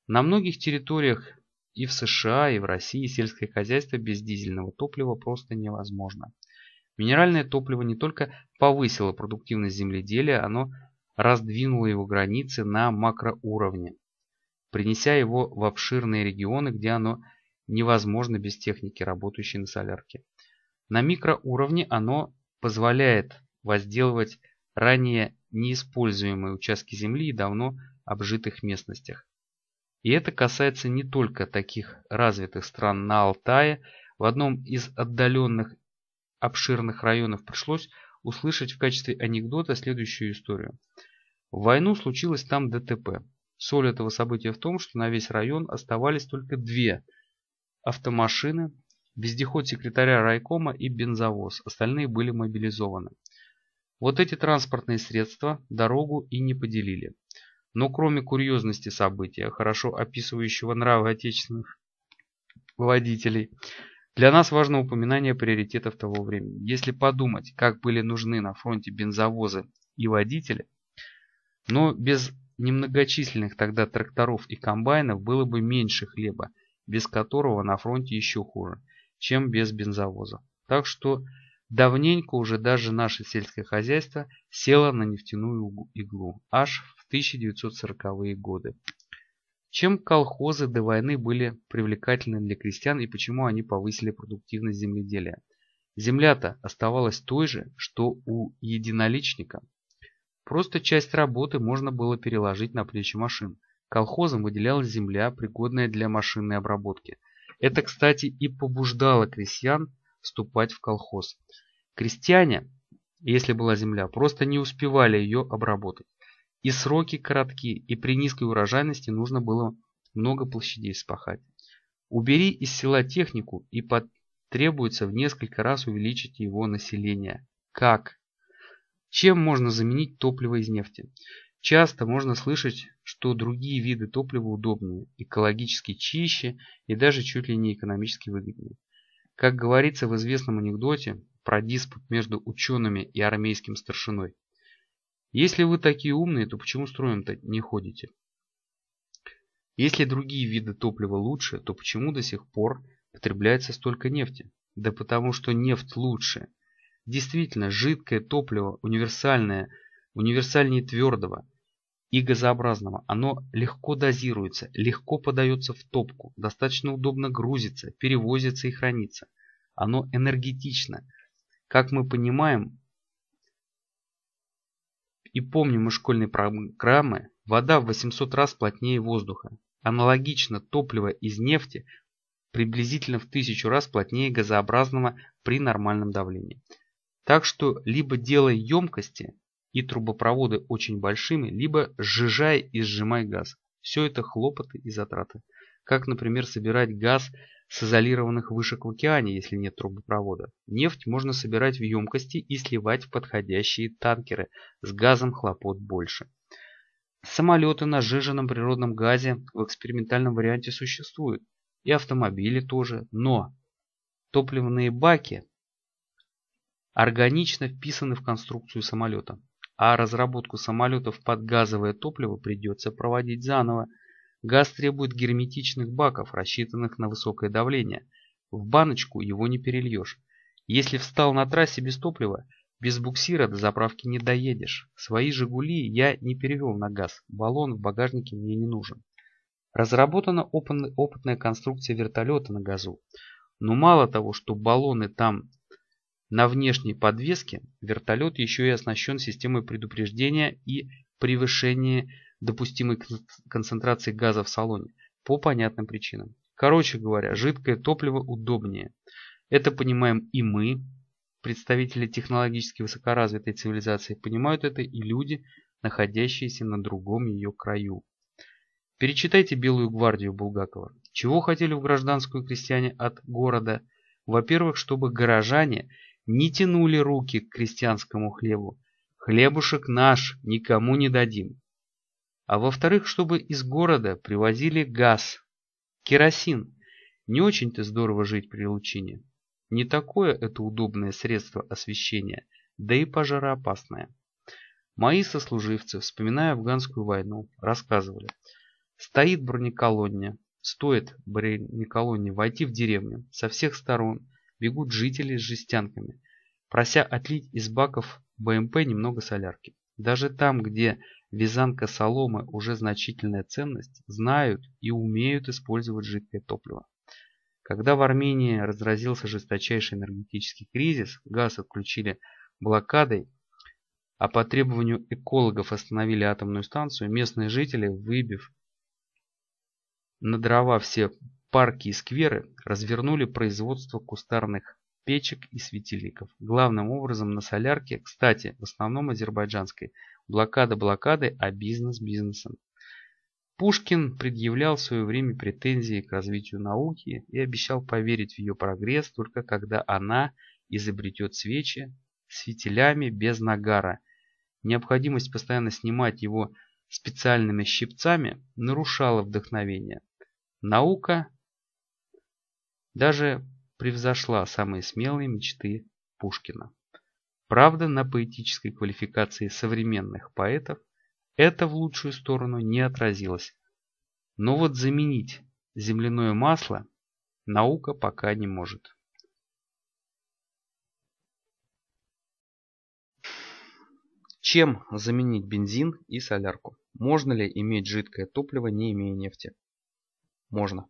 На многих территориях и в США, и в России сельское хозяйство без дизельного топлива просто невозможно. Минеральное топливо не только повысило продуктивность земледелия, оно раздвинуло его границы на макроуровне, принеся его в обширные регионы, где оно невозможно без техники, работающей на солярке. На микроуровне оно позволяет возделывать ранее неиспользуемые участки земли и давно обжитых местностях. И это касается не только таких развитых стран на Алтае. В одном из отдаленных обширных районов пришлось услышать в качестве анекдота следующую историю. В войну случилось там ДТП. Соль этого события в том, что на весь район оставались только две автомашины, вездеход секретаря райкома и бензовоз. Остальные были мобилизованы. Вот эти транспортные средства дорогу и не поделили. Но кроме курьезности события, хорошо описывающего нравы отечественных водителей, для нас важно упоминание приоритетов того времени. Если подумать, как были нужны на фронте бензовозы и водители, но без немногочисленных тогда тракторов и комбайнов было бы меньше хлеба, без которого на фронте еще хуже, чем без бензовоза. Так что давненько уже даже наше сельское хозяйство село на нефтяную угу- иглу, аж в 1940-е годы. Чем колхозы до войны были привлекательны для крестьян и почему они повысили продуктивность земледелия? Земля-то оставалась той же, что у единоличника. Просто часть работы можно было переложить на плечи машин. Колхозам выделялась земля, пригодная для машинной обработки. Это, кстати, и побуждало крестьян вступать в колхоз. Крестьяне, если была земля, просто не успевали ее обработать. И сроки коротки, и при низкой урожайности нужно было много площадей спахать. Убери из села технику и потребуется в несколько раз увеличить его население. Как? Чем можно заменить топливо из нефти? Часто можно слышать, что другие виды топлива удобнее, экологически чище и даже чуть ли не экономически выгоднее. Как говорится в известном анекдоте про диспут между учеными и армейским старшиной. Если вы такие умные, то почему строим-то не ходите? Если другие виды топлива лучше, то почему до сих пор потребляется столько нефти? Да потому что нефть лучше. Действительно, жидкое топливо универсальное, универсальнее твердого и газообразного. Оно легко дозируется, легко подается в топку, достаточно удобно грузится, перевозится и хранится. Оно энергетично. Как мы понимаем, и помним из школьной программы, вода в 800 раз плотнее воздуха. Аналогично топливо из нефти приблизительно в 1000 раз плотнее газообразного при нормальном давлении. Так что либо делай емкости и трубопроводы очень большими, либо сжижай и сжимай газ. Все это хлопоты и затраты. Как, например, собирать газ с изолированных вышек в океане, если нет трубопровода. Нефть можно собирать в емкости и сливать в подходящие танкеры. С газом хлопот больше. Самолеты на сжиженном природном газе в экспериментальном варианте существуют. И автомобили тоже. Но топливные баки органично вписаны в конструкцию самолета. А разработку самолетов под газовое топливо придется проводить заново. Газ требует герметичных баков, рассчитанных на высокое давление. В баночку его не перельешь. Если встал на трассе без топлива, без буксира до заправки не доедешь. Свои «Жигули» я не перевел на газ, баллон в багажнике мне не нужен. Разработана опытная конструкция вертолета на газу. Но мало того, что баллоны там на внешней подвеске, вертолет еще и оснащен системой предупреждения и превышения допустимой концентрации газа в салоне по понятным причинам. Короче говоря, жидкое топливо удобнее. Это понимаем и мы, представители технологически высокоразвитой цивилизации, понимают это и люди, находящиеся на другом ее краю. Перечитайте «Белую гвардию» Булгакова. Чего хотели в гражданскую крестьяне от города? Во-первых, чтобы горожане не тянули руки к крестьянскому хлебу. Хлебушек наш никому не дадим а во-вторых, чтобы из города привозили газ, керосин. Не очень-то здорово жить при лучине. Не такое это удобное средство освещения, да и пожароопасное. Мои сослуживцы, вспоминая афганскую войну, рассказывали. Стоит бронеколоння, стоит бронеколонне войти в деревню, со всех сторон бегут жители с жестянками, прося отлить из баков БМП немного солярки. Даже там, где вязанка соломы уже значительная ценность, знают и умеют использовать жидкое топливо. Когда в Армении разразился жесточайший энергетический кризис, газ отключили блокадой, а по требованию экологов остановили атомную станцию, местные жители, выбив на дрова все парки и скверы, развернули производство кустарных печек и светильников. Главным образом на солярке, кстати, в основном азербайджанской. Блокада блокады, а бизнес бизнесом. Пушкин предъявлял в свое время претензии к развитию науки и обещал поверить в ее прогресс только когда она изобретет свечи с без нагара. Необходимость постоянно снимать его специальными щипцами нарушала вдохновение. Наука даже превзошла самые смелые мечты Пушкина. Правда, на поэтической квалификации современных поэтов это в лучшую сторону не отразилось. Но вот заменить земляное масло наука пока не может. Чем заменить бензин и солярку? Можно ли иметь жидкое топливо, не имея нефти? Можно.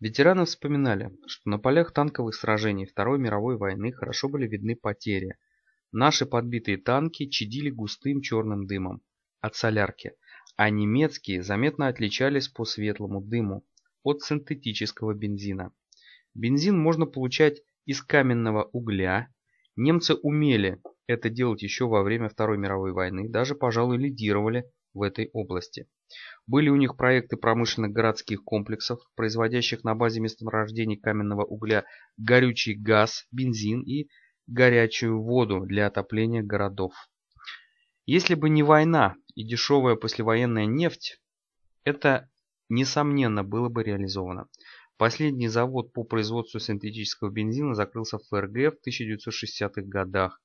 Ветераны вспоминали, что на полях танковых сражений Второй мировой войны хорошо были видны потери. Наши подбитые танки чадили густым черным дымом от солярки, а немецкие заметно отличались по светлому дыму от синтетического бензина. Бензин можно получать из каменного угля. Немцы умели это делать еще во время Второй мировой войны, даже, пожалуй, лидировали в этой области. Были у них проекты промышленных городских комплексов, производящих на базе месторождений каменного угля горючий газ, бензин и горячую воду для отопления городов. Если бы не война и дешевая послевоенная нефть, это, несомненно, было бы реализовано. Последний завод по производству синтетического бензина закрылся в ФРГ в 1960-х годах.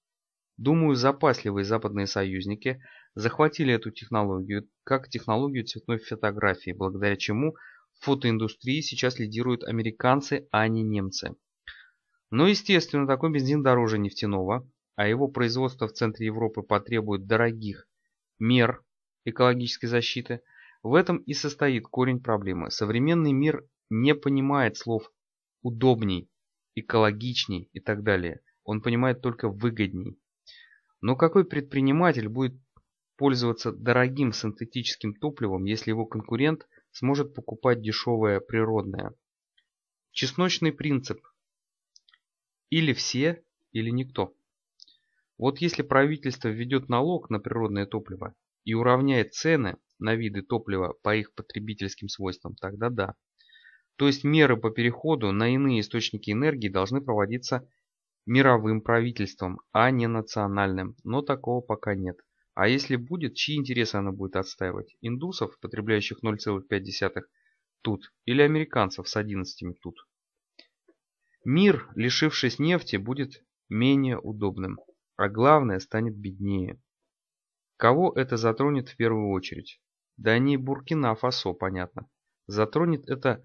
Думаю, запасливые западные союзники захватили эту технологию как технологию цветной фотографии, благодаря чему в фотоиндустрии сейчас лидируют американцы, а не немцы. Но ну, естественно, такой бензин дороже нефтяного, а его производство в центре Европы потребует дорогих мер экологической защиты. В этом и состоит корень проблемы. Современный мир не понимает слов «удобней», «экологичней» и так далее. Он понимает только «выгодней». Но какой предприниматель будет пользоваться дорогим синтетическим топливом, если его конкурент сможет покупать дешевое природное. Чесночный принцип. Или все, или никто. Вот если правительство введет налог на природное топливо и уравняет цены на виды топлива по их потребительским свойствам, тогда да. То есть меры по переходу на иные источники энергии должны проводиться мировым правительством, а не национальным, но такого пока нет. А если будет, чьи интересы она будет отстаивать? Индусов, потребляющих 0,5 тут, или американцев с 11 тут? Мир, лишившись нефти, будет менее удобным, а главное, станет беднее. Кого это затронет в первую очередь? Да не Буркина-Фасо, понятно. Затронет это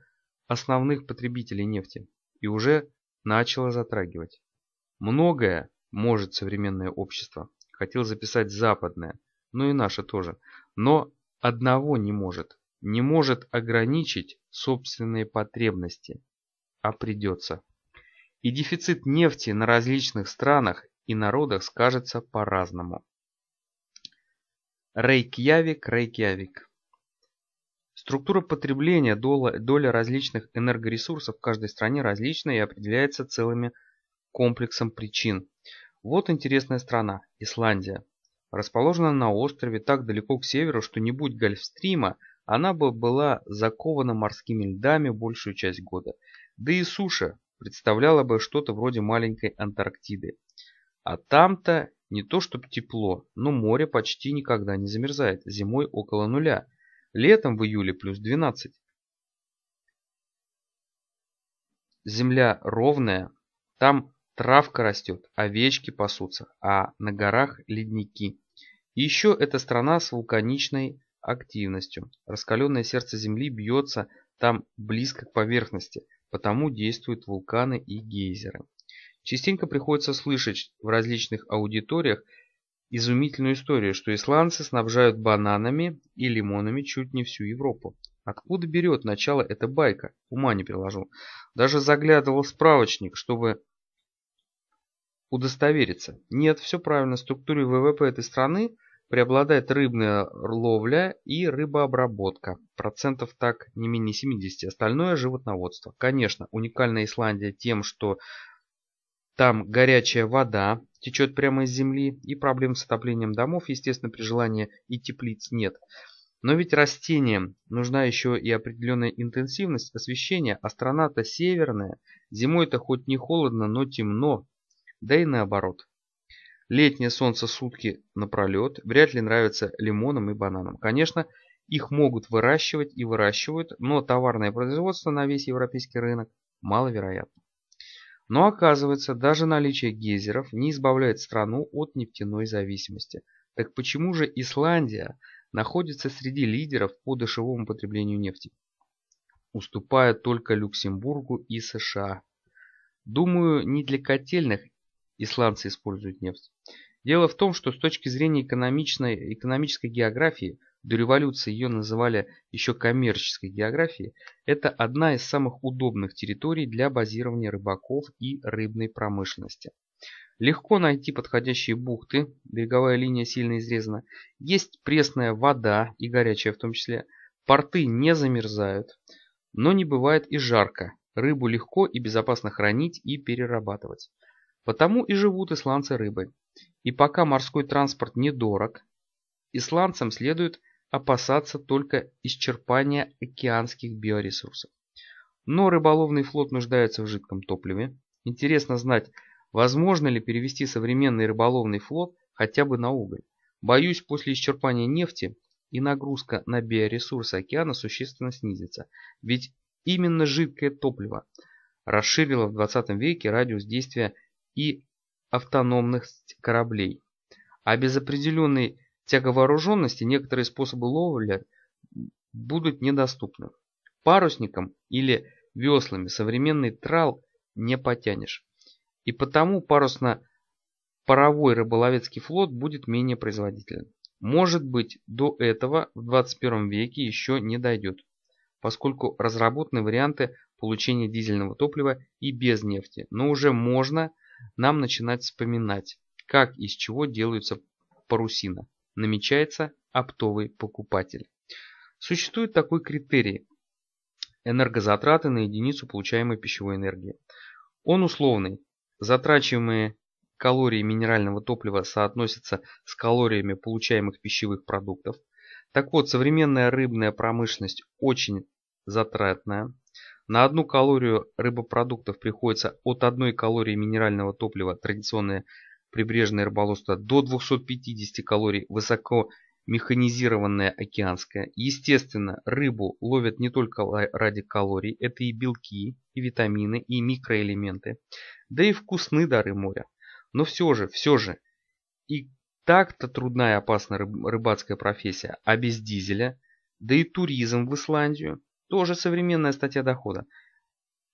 основных потребителей нефти и уже начало затрагивать. Многое может современное общество, Хотел записать западное, ну и наше тоже. Но одного не может. Не может ограничить собственные потребности. А придется. И дефицит нефти на различных странах и народах скажется по-разному. Рейкьявик, Рейкьявик. Структура потребления, доля, доля различных энергоресурсов в каждой стране различна и определяется целыми комплексом причин – вот интересная страна – Исландия. Расположена на острове так далеко к северу, что не будь Гольфстрима, она бы была закована морскими льдами большую часть года. Да и суша представляла бы что-то вроде маленькой Антарктиды. А там-то не то чтобы тепло, но море почти никогда не замерзает, зимой около нуля, летом в июле плюс 12. Земля ровная, там Травка растет, овечки пасутся, а на горах ледники. еще эта страна с вулканичной активностью. Раскаленное сердце Земли бьется там близко к поверхности, потому действуют вулканы и гейзеры. Частенько приходится слышать в различных аудиториях изумительную историю, что исландцы снабжают бананами и лимонами чуть не всю Европу. Откуда берет начало эта байка? Ума не приложу. Даже заглядывал в справочник, чтобы удостовериться. Нет, все правильно, в структуре ВВП этой страны преобладает рыбная ловля и рыбообработка. Процентов так не менее 70, остальное животноводство. Конечно, уникальна Исландия тем, что там горячая вода течет прямо из земли, и проблем с отоплением домов, естественно, при желании и теплиц нет. Но ведь растениям нужна еще и определенная интенсивность освещения, а страна-то северная, зимой-то хоть не холодно, но темно да и наоборот. Летнее солнце сутки напролет вряд ли нравится лимонам и бананам. Конечно, их могут выращивать и выращивают, но товарное производство на весь европейский рынок маловероятно. Но оказывается, даже наличие гейзеров не избавляет страну от нефтяной зависимости. Так почему же Исландия находится среди лидеров по дешевому потреблению нефти, уступая только Люксембургу и США? Думаю, не для котельных Исландцы используют нефть. Дело в том, что с точки зрения экономичной, экономической географии, до революции ее называли еще коммерческой географией, это одна из самых удобных территорий для базирования рыбаков и рыбной промышленности. Легко найти подходящие бухты, береговая линия сильно изрезана, есть пресная вода и горячая в том числе, порты не замерзают, но не бывает и жарко, рыбу легко и безопасно хранить и перерабатывать. Потому и живут исландцы рыбой. И пока морской транспорт недорог, исландцам следует опасаться только исчерпания океанских биоресурсов. Но рыболовный флот нуждается в жидком топливе. Интересно знать, возможно ли перевести современный рыболовный флот хотя бы на уголь. Боюсь, после исчерпания нефти и нагрузка на биоресурсы океана существенно снизится. Ведь именно жидкое топливо расширило в 20 веке радиус действия и автономность кораблей. А без определенной тяговооруженности некоторые способы ловли будут недоступны. Парусником или веслами современный трал не потянешь. И потому парусно-паровой рыболовецкий флот будет менее производителен. Может быть, до этого в 21 веке еще не дойдет, поскольку разработаны варианты получения дизельного топлива и без нефти, но уже можно – нам начинать вспоминать, как и из чего делаются парусина. Намечается оптовый покупатель. Существует такой критерий – энергозатраты на единицу получаемой пищевой энергии. Он условный. Затрачиваемые калории минерального топлива соотносятся с калориями получаемых пищевых продуктов. Так вот, современная рыбная промышленность очень затратная. На одну калорию рыбопродуктов приходится от одной калории минерального топлива традиционное прибрежное рыболовство до 250 калорий высоко механизированное океанское. Естественно, рыбу ловят не только ради калорий, это и белки, и витамины, и микроэлементы, да и вкусны дары моря. Но все же, все же, и так-то трудная и опасная рыбацкая профессия, а без дизеля, да и туризм в Исландию, тоже современная статья дохода,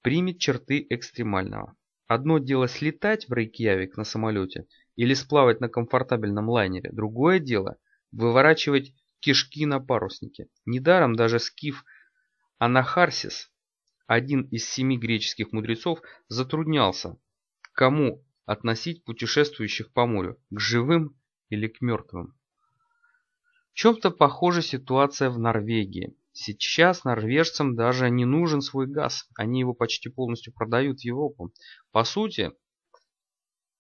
примет черты экстремального. Одно дело слетать в Рейкьявик на самолете или сплавать на комфортабельном лайнере, другое дело выворачивать кишки на паруснике. Недаром даже скиф Анахарсис, один из семи греческих мудрецов, затруднялся, кому относить путешествующих по морю, к живым или к мертвым. В чем-то похожа ситуация в Норвегии. Сейчас норвежцам даже не нужен свой газ, они его почти полностью продают в Европу. По сути,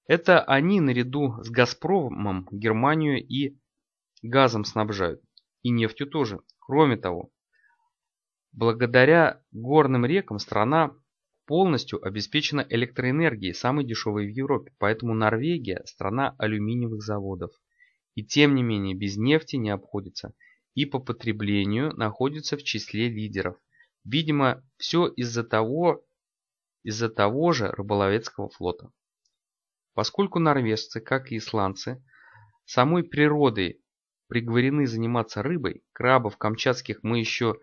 это они наряду с Газпромом Германию и газом снабжают, и нефтью тоже. Кроме того, благодаря горным рекам страна полностью обеспечена электроэнергией, самой дешевой в Европе, поэтому Норвегия – страна алюминиевых заводов. И тем не менее без нефти не обходится – и по потреблению находится в числе лидеров. Видимо, все из-за того, из-за того же рыболовецкого флота. Поскольку норвежцы, как и исландцы, самой природой приговорены заниматься рыбой, крабов камчатских мы еще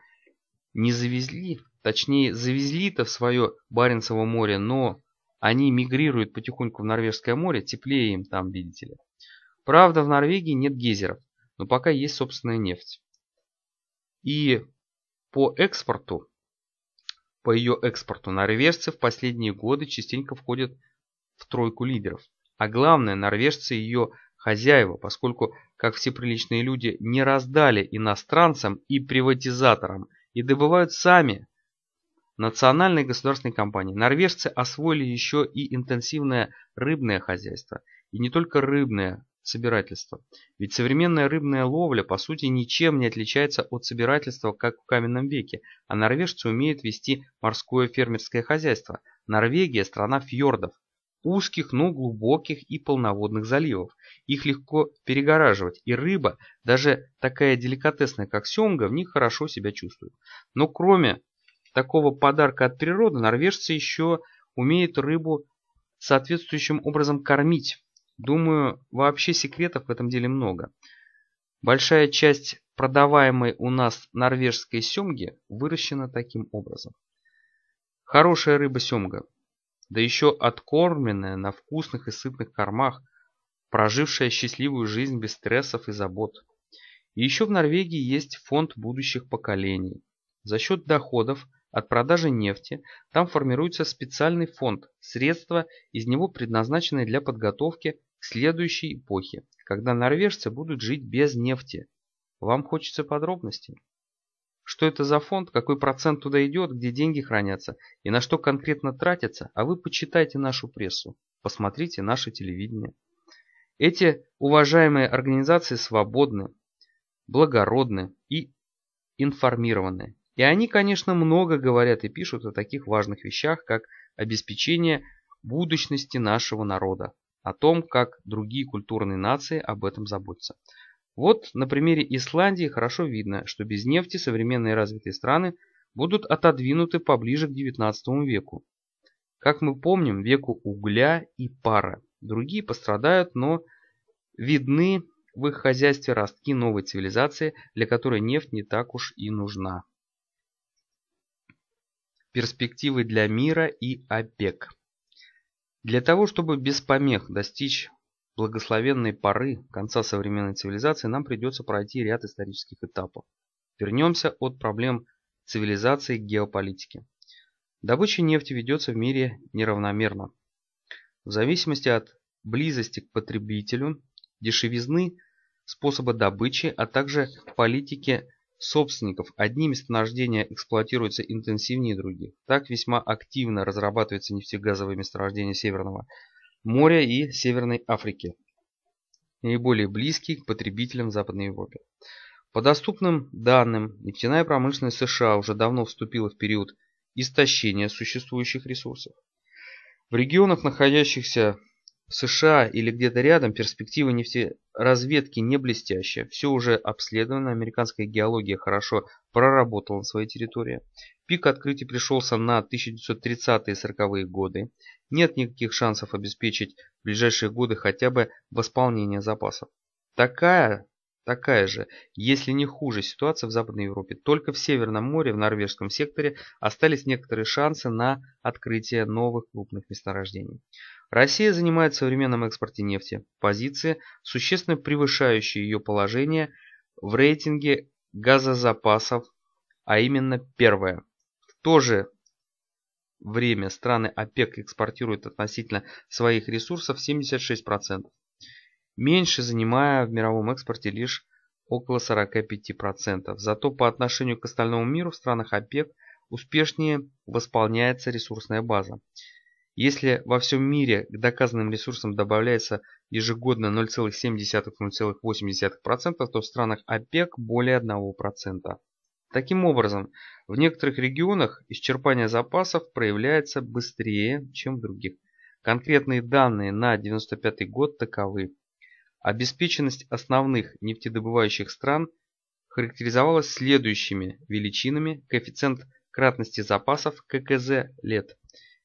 не завезли, точнее завезли-то в свое Баренцево море, но они мигрируют потихоньку в Норвежское море, теплее им там, видите ли. Правда, в Норвегии нет гейзеров, но пока есть собственная нефть. И по экспорту, по ее экспорту норвежцы в последние годы частенько входят в тройку лидеров. А главное, норвежцы ее хозяева, поскольку, как все приличные люди, не раздали иностранцам и приватизаторам и добывают сами. Национальные государственные компании. Норвежцы освоили еще и интенсивное рыбное хозяйство. И не только рыбное, собирательства. Ведь современная рыбная ловля по сути ничем не отличается от собирательства, как в каменном веке, а норвежцы умеют вести морское фермерское хозяйство. Норвегия – страна фьордов, узких, но глубоких и полноводных заливов. Их легко перегораживать, и рыба, даже такая деликатесная, как семга, в них хорошо себя чувствует. Но кроме такого подарка от природы, норвежцы еще умеют рыбу соответствующим образом кормить. Думаю, вообще секретов в этом деле много. Большая часть продаваемой у нас норвежской семги выращена таким образом. Хорошая рыба семга, да еще откормленная на вкусных и сытных кормах, прожившая счастливую жизнь без стрессов и забот. И еще в Норвегии есть фонд будущих поколений. За счет доходов от продажи нефти там формируется специальный фонд, средства из него предназначены для подготовки следующей эпохи, когда норвежцы будут жить без нефти. Вам хочется подробностей? Что это за фонд, какой процент туда идет, где деньги хранятся и на что конкретно тратятся, а вы почитайте нашу прессу, посмотрите наше телевидение. Эти уважаемые организации свободны, благородны и информированы. И они, конечно, много говорят и пишут о таких важных вещах, как обеспечение будущности нашего народа, о том, как другие культурные нации об этом заботятся. Вот на примере Исландии хорошо видно, что без нефти современные развитые страны будут отодвинуты поближе к 19 веку. Как мы помним, веку угля и пара. Другие пострадают, но видны в их хозяйстве ростки новой цивилизации, для которой нефть не так уж и нужна. Перспективы для мира и ОПЕК. Для того, чтобы без помех достичь благословенной поры конца современной цивилизации, нам придется пройти ряд исторических этапов. Вернемся от проблем цивилизации к геополитике. Добыча нефти ведется в мире неравномерно. В зависимости от близости к потребителю, дешевизны, способа добычи, а также политики собственников одними месторождения эксплуатируются интенсивнее других. Так весьма активно разрабатываются нефтегазовые месторождения Северного моря и Северной Африки, наиболее близкие к потребителям Западной Европе. По доступным данным, нефтяная промышленность США уже давно вступила в период истощения существующих ресурсов. В регионах, находящихся в США или где-то рядом перспективы нефтеразведки не блестящие. Все уже обследовано, американская геология хорошо проработала на своей территории. Пик открытий пришелся на 1930-е 40-е годы. Нет никаких шансов обеспечить в ближайшие годы хотя бы восполнение запасов. Такая, такая же, если не хуже ситуация в Западной Европе. Только в Северном море, в норвежском секторе, остались некоторые шансы на открытие новых крупных месторождений. Россия занимает в современном экспорте нефти позиции, существенно превышающие ее положение в рейтинге газозапасов, а именно первое. В то же время страны ОПЕК экспортируют относительно своих ресурсов 76%, меньше занимая в мировом экспорте лишь около 45%. Зато по отношению к остальному миру в странах ОПЕК успешнее восполняется ресурсная база. Если во всем мире к доказанным ресурсам добавляется ежегодно 0,7-0,8%, то в странах ОПЕК более 1%. Таким образом, в некоторых регионах исчерпание запасов проявляется быстрее, чем в других. Конкретные данные на 1995 год таковы. Обеспеченность основных нефтедобывающих стран характеризовалась следующими величинами коэффициент кратности запасов ККЗ лет –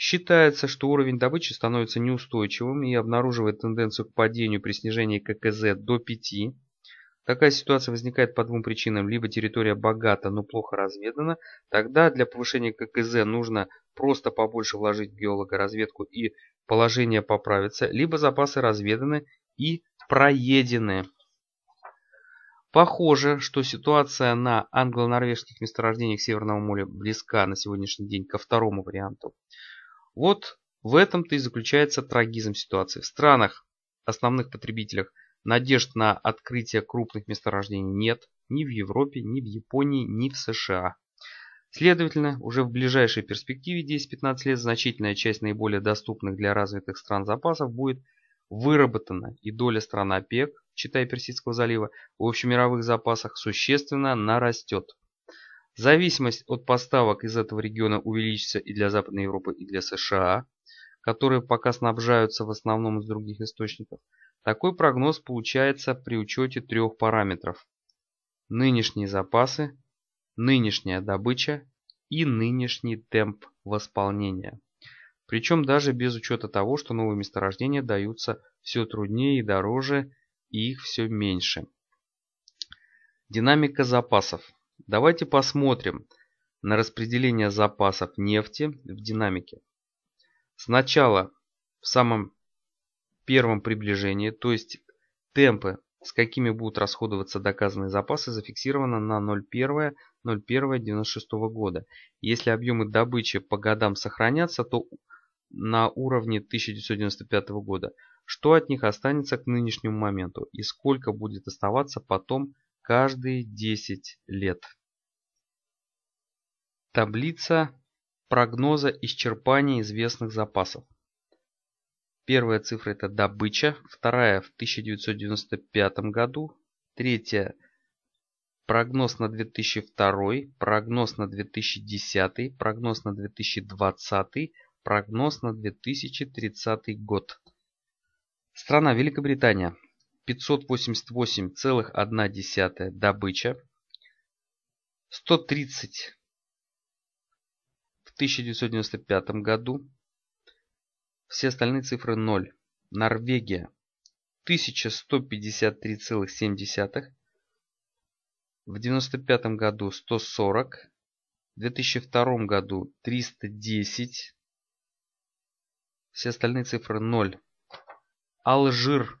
Считается, что уровень добычи становится неустойчивым и обнаруживает тенденцию к падению при снижении ККЗ до 5. Такая ситуация возникает по двум причинам. Либо территория богата, но плохо разведана. Тогда для повышения ККЗ нужно просто побольше вложить в разведку и положение поправится. Либо запасы разведаны и проедены. Похоже, что ситуация на англо-норвежских месторождениях Северного моря близка на сегодняшний день ко второму варианту. Вот в этом-то и заключается трагизм ситуации. В странах, основных потребителях, надежд на открытие крупных месторождений нет ни в Европе, ни в Японии, ни в США. Следовательно, уже в ближайшей перспективе 10-15 лет значительная часть наиболее доступных для развитых стран запасов будет выработана, и доля стран ОПЕК, читай Персидского залива, в общемировых запасах существенно нарастет. Зависимость от поставок из этого региона увеличится и для Западной Европы, и для США, которые пока снабжаются в основном из других источников. Такой прогноз получается при учете трех параметров. Нынешние запасы, нынешняя добыча и нынешний темп восполнения. Причем даже без учета того, что новые месторождения даются все труднее и дороже, и их все меньше. Динамика запасов. Давайте посмотрим на распределение запасов нефти в динамике. Сначала в самом первом приближении, то есть темпы, с какими будут расходоваться доказанные запасы, зафиксировано на 01.01.96 года. Если объемы добычи по годам сохранятся, то на уровне 1995 года, что от них останется к нынешнему моменту и сколько будет оставаться потом каждые 10 лет. Таблица прогноза исчерпания известных запасов. Первая цифра это добыча, вторая в 1995 году, третья прогноз на 2002, прогноз на 2010, прогноз на 2020, прогноз на 2030 год. Страна Великобритания. 588,1 добыча, 130 в 1995 году, все остальные цифры 0. Норвегия 1153,7, в 1995 году 140, в 2002 году 310, все остальные цифры 0. Алжир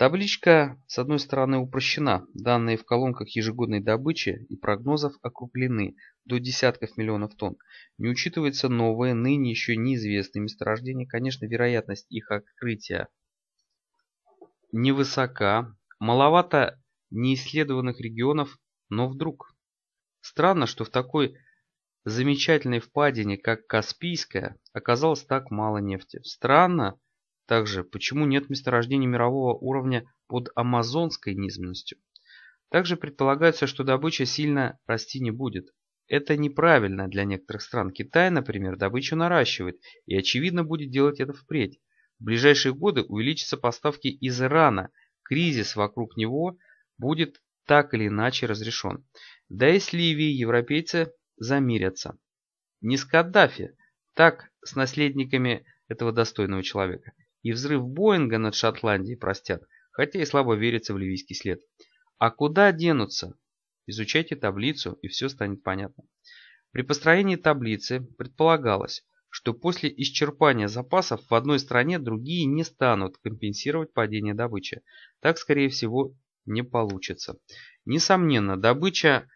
Табличка, с одной стороны, упрощена. Данные в колонках ежегодной добычи и прогнозов окруплены до десятков миллионов тонн. Не учитывается новые, ныне еще неизвестные месторождения. Конечно, вероятность их открытия невысока. Маловато неисследованных регионов, но вдруг. Странно, что в такой замечательной впадине, как Каспийская, оказалось так мало нефти. Странно, также, почему нет месторождений мирового уровня под амазонской низменностью? Также предполагается, что добыча сильно расти не будет. Это неправильно для некоторых стран. Китай, например, добычу наращивает и, очевидно, будет делать это впредь. В ближайшие годы увеличатся поставки из Ирана. Кризис вокруг него будет так или иначе разрешен. Да и с Ливией европейцы замирятся. Не с Каддафи, так с наследниками этого достойного человека. И взрыв Боинга над Шотландией простят, хотя и слабо верится в ливийский след. А куда денутся? Изучайте таблицу, и все станет понятно. При построении таблицы предполагалось, что после исчерпания запасов в одной стране другие не станут компенсировать падение добычи. Так, скорее всего, не получится. Несомненно, добыча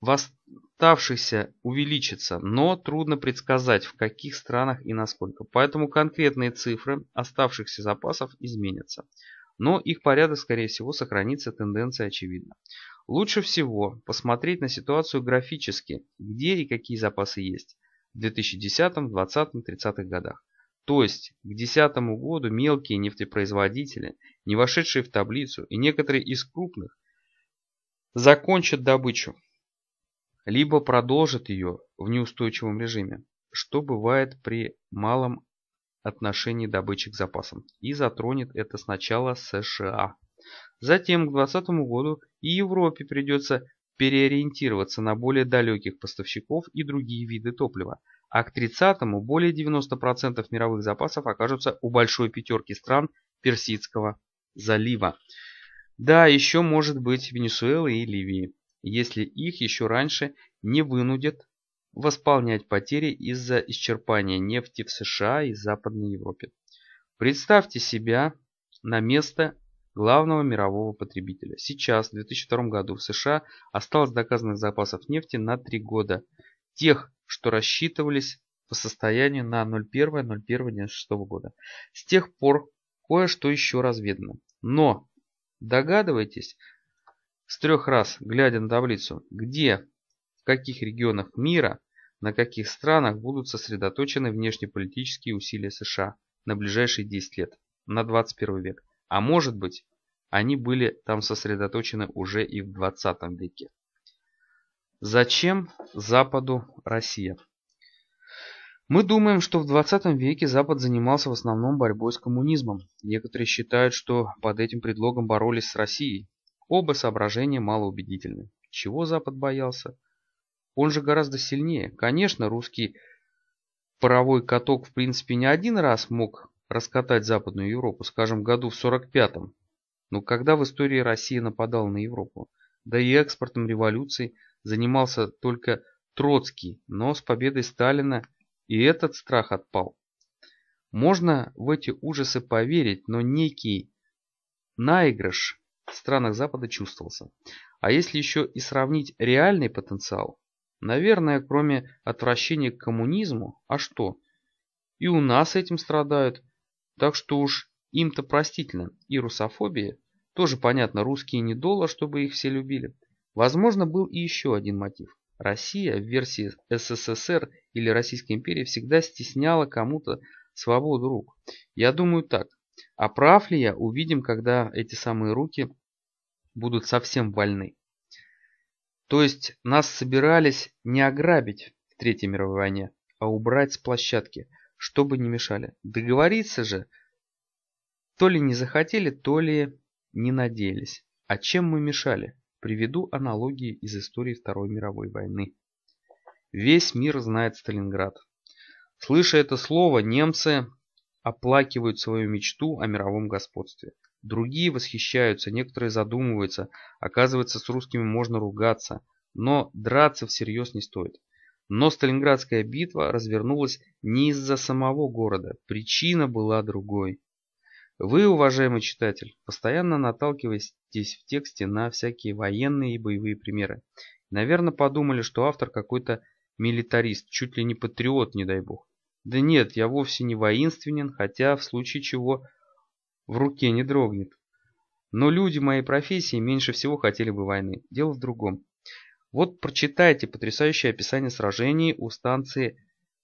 вос оставшихся увеличится, но трудно предсказать в каких странах и насколько. Поэтому конкретные цифры оставшихся запасов изменятся. Но их порядок, скорее всего, сохранится, тенденция очевидна. Лучше всего посмотреть на ситуацию графически, где и какие запасы есть в 2010, 2020, 30-х годах. То есть к 2010 году мелкие нефтепроизводители, не вошедшие в таблицу и некоторые из крупных, закончат добычу либо продолжит ее в неустойчивом режиме, что бывает при малом отношении добычи к запасам, и затронет это сначала США. Затем к 2020 году и Европе придется переориентироваться на более далеких поставщиков и другие виды топлива, а к 30-му более 90% мировых запасов окажутся у большой пятерки стран Персидского залива. Да, еще может быть Венесуэла и Ливии если их еще раньше не вынудят восполнять потери из-за исчерпания нефти в США и Западной Европе. Представьте себя на место главного мирового потребителя. Сейчас, в 2002 году, в США осталось доказанных запасов нефти на 3 года. Тех, что рассчитывались по состоянию на 01.01.96 года. С тех пор кое-что еще разведано. Но, догадываетесь, с трех раз, глядя на таблицу, где, в каких регионах мира, на каких странах будут сосредоточены внешнеполитические усилия США на ближайшие 10 лет, на 21 век. А может быть, они были там сосредоточены уже и в 20 веке. Зачем Западу Россия? Мы думаем, что в 20 веке Запад занимался в основном борьбой с коммунизмом. Некоторые считают, что под этим предлогом боролись с Россией. Оба соображения малоубедительны. Чего Запад боялся? Он же гораздо сильнее. Конечно, русский паровой каток в принципе не один раз мог раскатать Западную Европу, скажем, году в 45-м. Но когда в истории Россия нападала на Европу? Да и экспортом революции занимался только Троцкий, но с победой Сталина и этот страх отпал. Можно в эти ужасы поверить, но некий наигрыш в странах Запада чувствовался. А если еще и сравнить реальный потенциал, наверное, кроме отвращения к коммунизму, а что? И у нас этим страдают, так что уж им-то простительно. И русофобия, тоже понятно, русские не доллар, чтобы их все любили. Возможно, был и еще один мотив. Россия в версии СССР или Российской империи всегда стесняла кому-то свободу рук. Я думаю так. А прав ли я, увидим, когда эти самые руки будут совсем больны. То есть нас собирались не ограбить в Третьей мировой войне, а убрать с площадки, чтобы не мешали. Договориться же то ли не захотели, то ли не надеялись. А чем мы мешали? Приведу аналогии из истории Второй мировой войны. Весь мир знает Сталинград. Слыша это слово, немцы оплакивают свою мечту о мировом господстве. Другие восхищаются, некоторые задумываются. Оказывается, с русскими можно ругаться. Но драться всерьез не стоит. Но Сталинградская битва развернулась не из-за самого города. Причина была другой. Вы, уважаемый читатель, постоянно наталкиваетесь в тексте на всякие военные и боевые примеры. Наверное, подумали, что автор какой-то милитарист, чуть ли не патриот, не дай бог. Да нет, я вовсе не воинственен, хотя в случае чего в руке не дрогнет. Но люди моей профессии меньше всего хотели бы войны. Дело в другом. Вот прочитайте потрясающее описание сражений у станции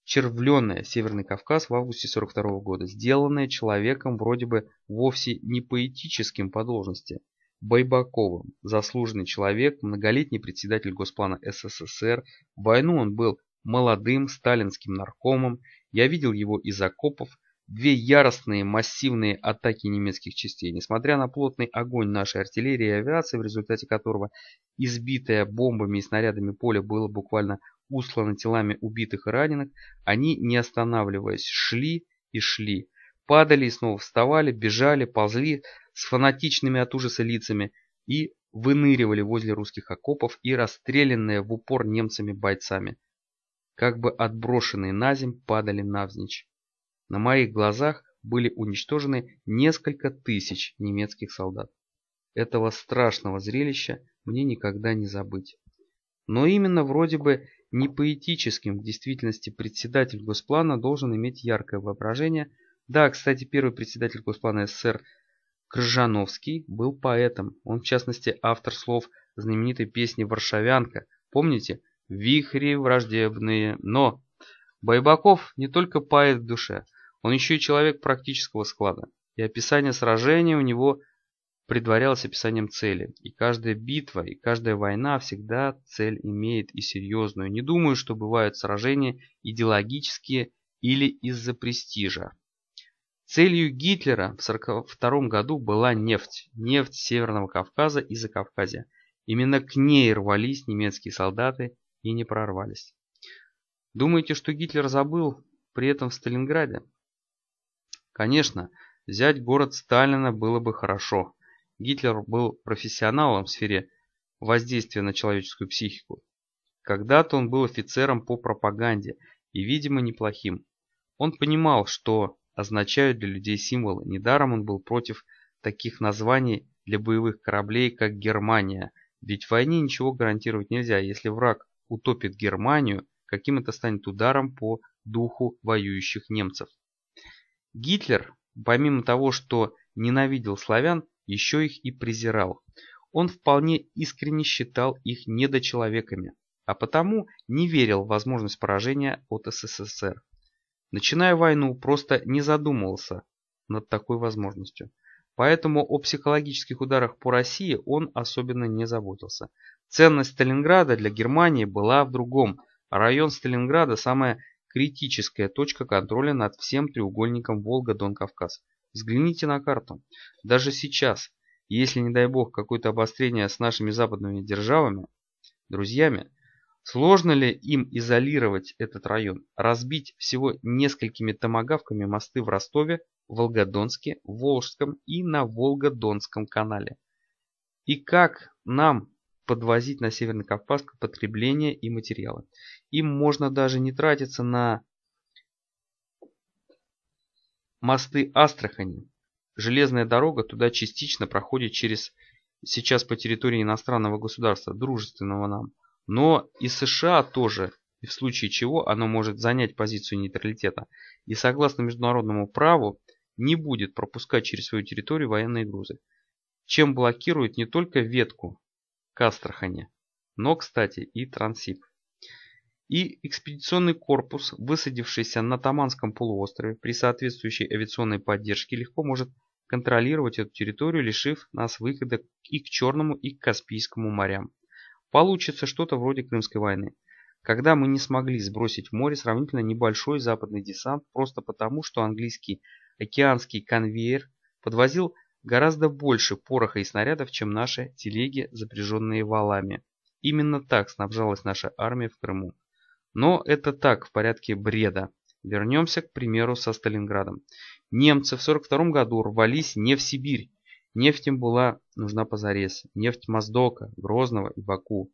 Червленая, Северный Кавказ в августе 42 года, сделанное человеком вроде бы вовсе не поэтическим по должности. Байбаковым, заслуженный человек, многолетний председатель Госплана СССР, в войну он был молодым сталинским наркомом, я видел его из окопов, Две яростные массивные атаки немецких частей, несмотря на плотный огонь нашей артиллерии и авиации, в результате которого избитое бомбами и снарядами поле было буквально услано телами убитых и раненых, они, не останавливаясь, шли и шли, падали и снова вставали, бежали, ползли с фанатичными от ужаса лицами и выныривали возле русских окопов и расстрелянные в упор немцами бойцами, как бы отброшенные на земь падали навзничь. На моих глазах были уничтожены несколько тысяч немецких солдат. Этого страшного зрелища мне никогда не забыть. Но именно вроде бы не поэтическим в действительности председатель Госплана должен иметь яркое воображение. Да, кстати, первый председатель Госплана СССР Крыжановский был поэтом. Он, в частности, автор слов знаменитой песни «Варшавянка». Помните? «Вихри враждебные». Но Байбаков не только поэт в душе – он еще и человек практического склада, и описание сражения у него предварялось описанием цели. И каждая битва, и каждая война всегда цель имеет и серьезную. Не думаю, что бывают сражения идеологические или из-за престижа. Целью Гитлера в 1942 году была нефть, нефть Северного Кавказа и Закавказья. Именно к ней рвались немецкие солдаты и не прорвались. Думаете, что Гитлер забыл при этом в Сталинграде? Конечно, взять город Сталина было бы хорошо. Гитлер был профессионалом в сфере воздействия на человеческую психику. Когда-то он был офицером по пропаганде и, видимо, неплохим. Он понимал, что означают для людей символы. Недаром он был против таких названий для боевых кораблей, как Германия. Ведь в войне ничего гарантировать нельзя. Если враг утопит Германию, каким это станет ударом по духу воюющих немцев. Гитлер, помимо того, что ненавидел славян, еще их и презирал. Он вполне искренне считал их недочеловеками, а потому не верил в возможность поражения от СССР. Начиная войну, просто не задумывался над такой возможностью. Поэтому о психологических ударах по России он особенно не заботился. Ценность Сталинграда для Германии была в другом. Район Сталинграда – самое критическая точка контроля над всем треугольником Волга-Дон-Кавказ. Взгляните на карту. Даже сейчас, если не дай бог какое-то обострение с нашими западными державами, друзьями, сложно ли им изолировать этот район, разбить всего несколькими томогавками мосты в Ростове, Волгодонске, Волжском и на Волгодонском канале? И как нам подвозить на Северный Кавказ потребление и материалы. Им можно даже не тратиться на мосты Астрахани. Железная дорога туда частично проходит через сейчас по территории иностранного государства, дружественного нам. Но и США тоже, и в случае чего оно может занять позицию нейтралитета. И согласно международному праву не будет пропускать через свою территорию военные грузы, чем блокирует не только ветку к Астрахани, но, кстати, и Трансип. И экспедиционный корпус, высадившийся на Таманском полуострове при соответствующей авиационной поддержке, легко может контролировать эту территорию, лишив нас выхода и к Черному, и к Каспийскому морям. Получится что-то вроде Крымской войны, когда мы не смогли сбросить в море сравнительно небольшой западный десант просто потому, что английский океанский конвейер подвозил Гораздо больше пороха и снарядов, чем наши телеги, запряженные валами. Именно так снабжалась наша армия в Крыму. Но это так, в порядке бреда. Вернемся к примеру со Сталинградом. Немцы в 1942 году рвались не в Сибирь. Нефть им была нужна позарез. Нефть Моздока, Грозного и Баку.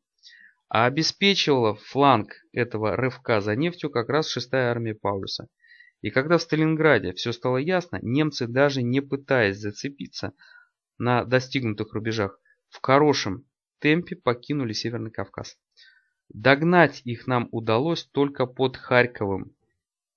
А обеспечивала фланг этого рывка за нефтью как раз 6-я армия Паулюса – и когда в Сталинграде все стало ясно, немцы, даже не пытаясь зацепиться на достигнутых рубежах, в хорошем темпе покинули Северный Кавказ. Догнать их нам удалось только под Харьковым.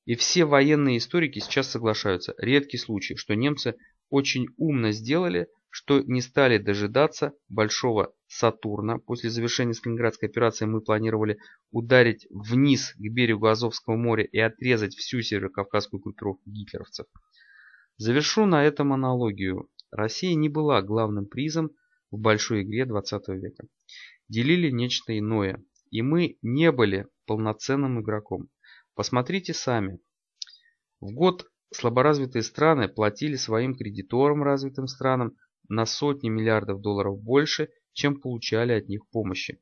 И все военные историки сейчас соглашаются, редкий случай, что немцы очень умно сделали, что не стали дожидаться большого Сатурна. После завершения Сталинградской операции мы планировали ударить вниз к берегу Азовского моря и отрезать всю северокавказскую группировку гитлеровцев. Завершу на этом аналогию. Россия не была главным призом в большой игре 20 века. Делили нечто иное, и мы не были полноценным игроком. Посмотрите сами. В год слаборазвитые страны платили своим кредиторам развитым странам на сотни миллиардов долларов больше, чем получали от них помощи.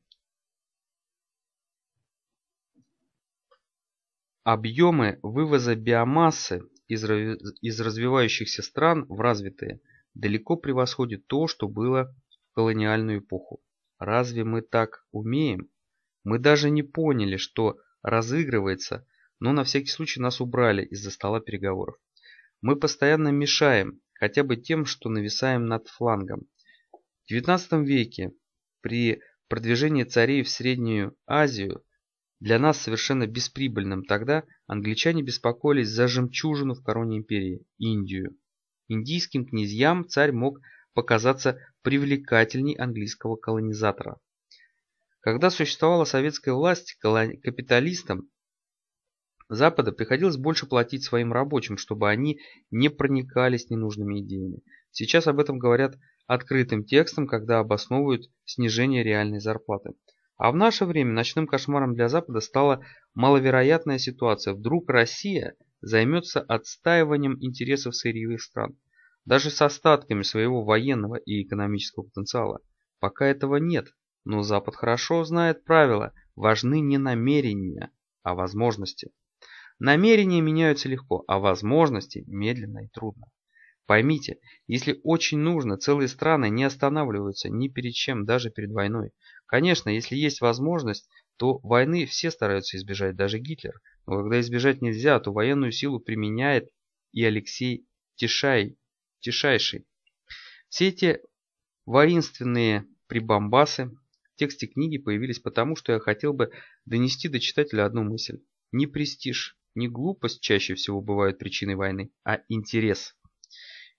Объемы вывоза биомассы из развивающихся стран в развитые далеко превосходят то, что было в колониальную эпоху. Разве мы так умеем? Мы даже не поняли, что разыгрывается, но на всякий случай нас убрали из-за стола переговоров. Мы постоянно мешаем, хотя бы тем, что нависаем над флангом. XIX веке при продвижении царей в Среднюю Азию для нас совершенно бесприбыльным тогда англичане беспокоились за жемчужину в короне империи – Индию. Индийским князьям царь мог показаться привлекательней английского колонизатора. Когда существовала советская власть, капиталистам Запада приходилось больше платить своим рабочим, чтобы они не проникались ненужными идеями. Сейчас об этом говорят открытым текстом, когда обосновывают снижение реальной зарплаты. А в наше время ночным кошмаром для Запада стала маловероятная ситуация. Вдруг Россия займется отстаиванием интересов сырьевых стран, даже с остатками своего военного и экономического потенциала. Пока этого нет, но Запад хорошо знает правила, важны не намерения, а возможности. Намерения меняются легко, а возможности медленно и трудно. Поймите, если очень нужно, целые страны не останавливаются ни перед чем, даже перед войной. Конечно, если есть возможность, то войны все стараются избежать, даже Гитлер. Но когда избежать нельзя, то военную силу применяет и Алексей Тишай, Тишайший. Все эти воинственные прибамбасы в тексте книги появились потому, что я хотел бы донести до читателя одну мысль. Не престиж, не глупость чаще всего бывают причиной войны, а интерес.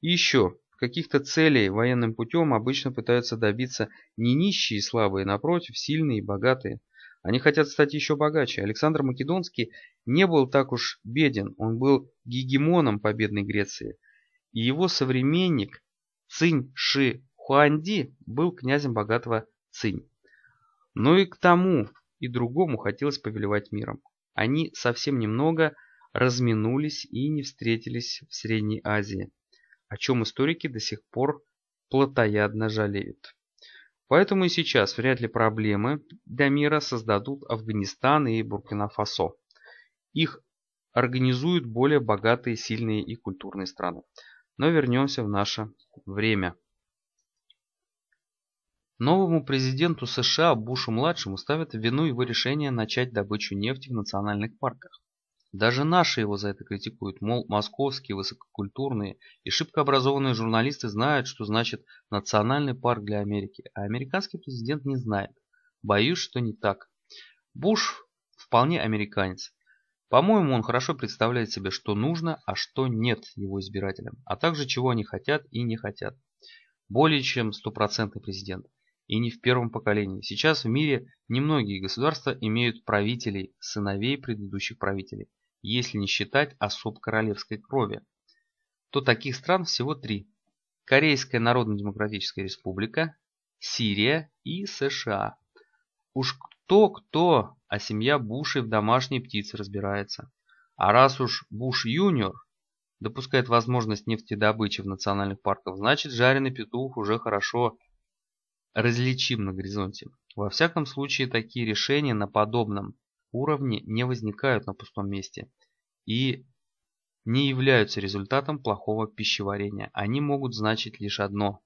И еще, каких-то целей военным путем обычно пытаются добиться не нищие и слабые, а, напротив, сильные и богатые. Они хотят стать еще богаче. Александр Македонский не был так уж беден, он был гегемоном победной Греции. И его современник Цинь Ши Хуанди был князем богатого Цинь. Но ну и к тому, и другому хотелось повелевать миром. Они совсем немного разминулись и не встретились в Средней Азии о чем историки до сих пор плотоядно жалеют. Поэтому и сейчас вряд ли проблемы для мира создадут Афганистан и Буркина-Фасо. Их организуют более богатые, сильные и культурные страны. Но вернемся в наше время. Новому президенту США Бушу-младшему ставят вину его решение начать добычу нефти в национальных парках. Даже наши его за это критикуют, мол, московские высококультурные и шибкообразованные журналисты знают, что значит национальный парк для Америки, а американский президент не знает. Боюсь, что не так. Буш вполне американец. По-моему, он хорошо представляет себе, что нужно, а что нет его избирателям, а также чего они хотят и не хотят. Более чем стопроцентный президент. И не в первом поколении. Сейчас в мире немногие государства имеют правителей, сыновей предыдущих правителей если не считать особ королевской крови, то таких стран всего три. Корейская Народно-Демократическая Республика, Сирия и США. Уж кто-кто, а семья Бушей в домашней птице разбирается. А раз уж Буш-юниор допускает возможность нефтедобычи в национальных парках, значит жареный петух уже хорошо различим на горизонте. Во всяком случае, такие решения на подобном уровни не возникают на пустом месте и не являются результатом плохого пищеварения. Они могут значить лишь одно.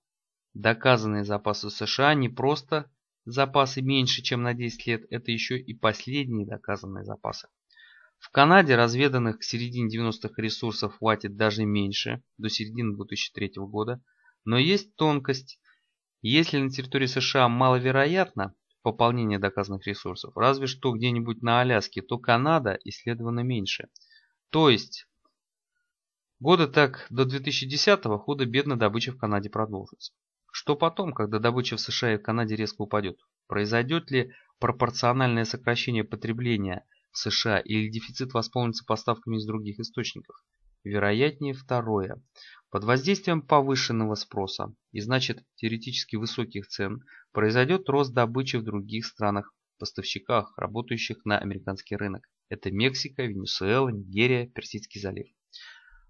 Доказанные запасы США не просто запасы меньше, чем на 10 лет, это еще и последние доказанные запасы. В Канаде разведанных к середине 90-х ресурсов хватит даже меньше, до середины 2003 года. Но есть тонкость. Если на территории США маловероятно, пополнения доказанных ресурсов. Разве что где-нибудь на Аляске, то Канада исследована меньше. То есть, годы так до 2010-го худо-бедно добыча в Канаде продолжится. Что потом, когда добыча в США и в Канаде резко упадет? Произойдет ли пропорциональное сокращение потребления в США или дефицит восполнится поставками из других источников? Вероятнее второе. Под воздействием повышенного спроса и значит теоретически высоких цен произойдет рост добычи в других странах, поставщиках, работающих на американский рынок. Это Мексика, Венесуэла, Нигерия, Персидский залив.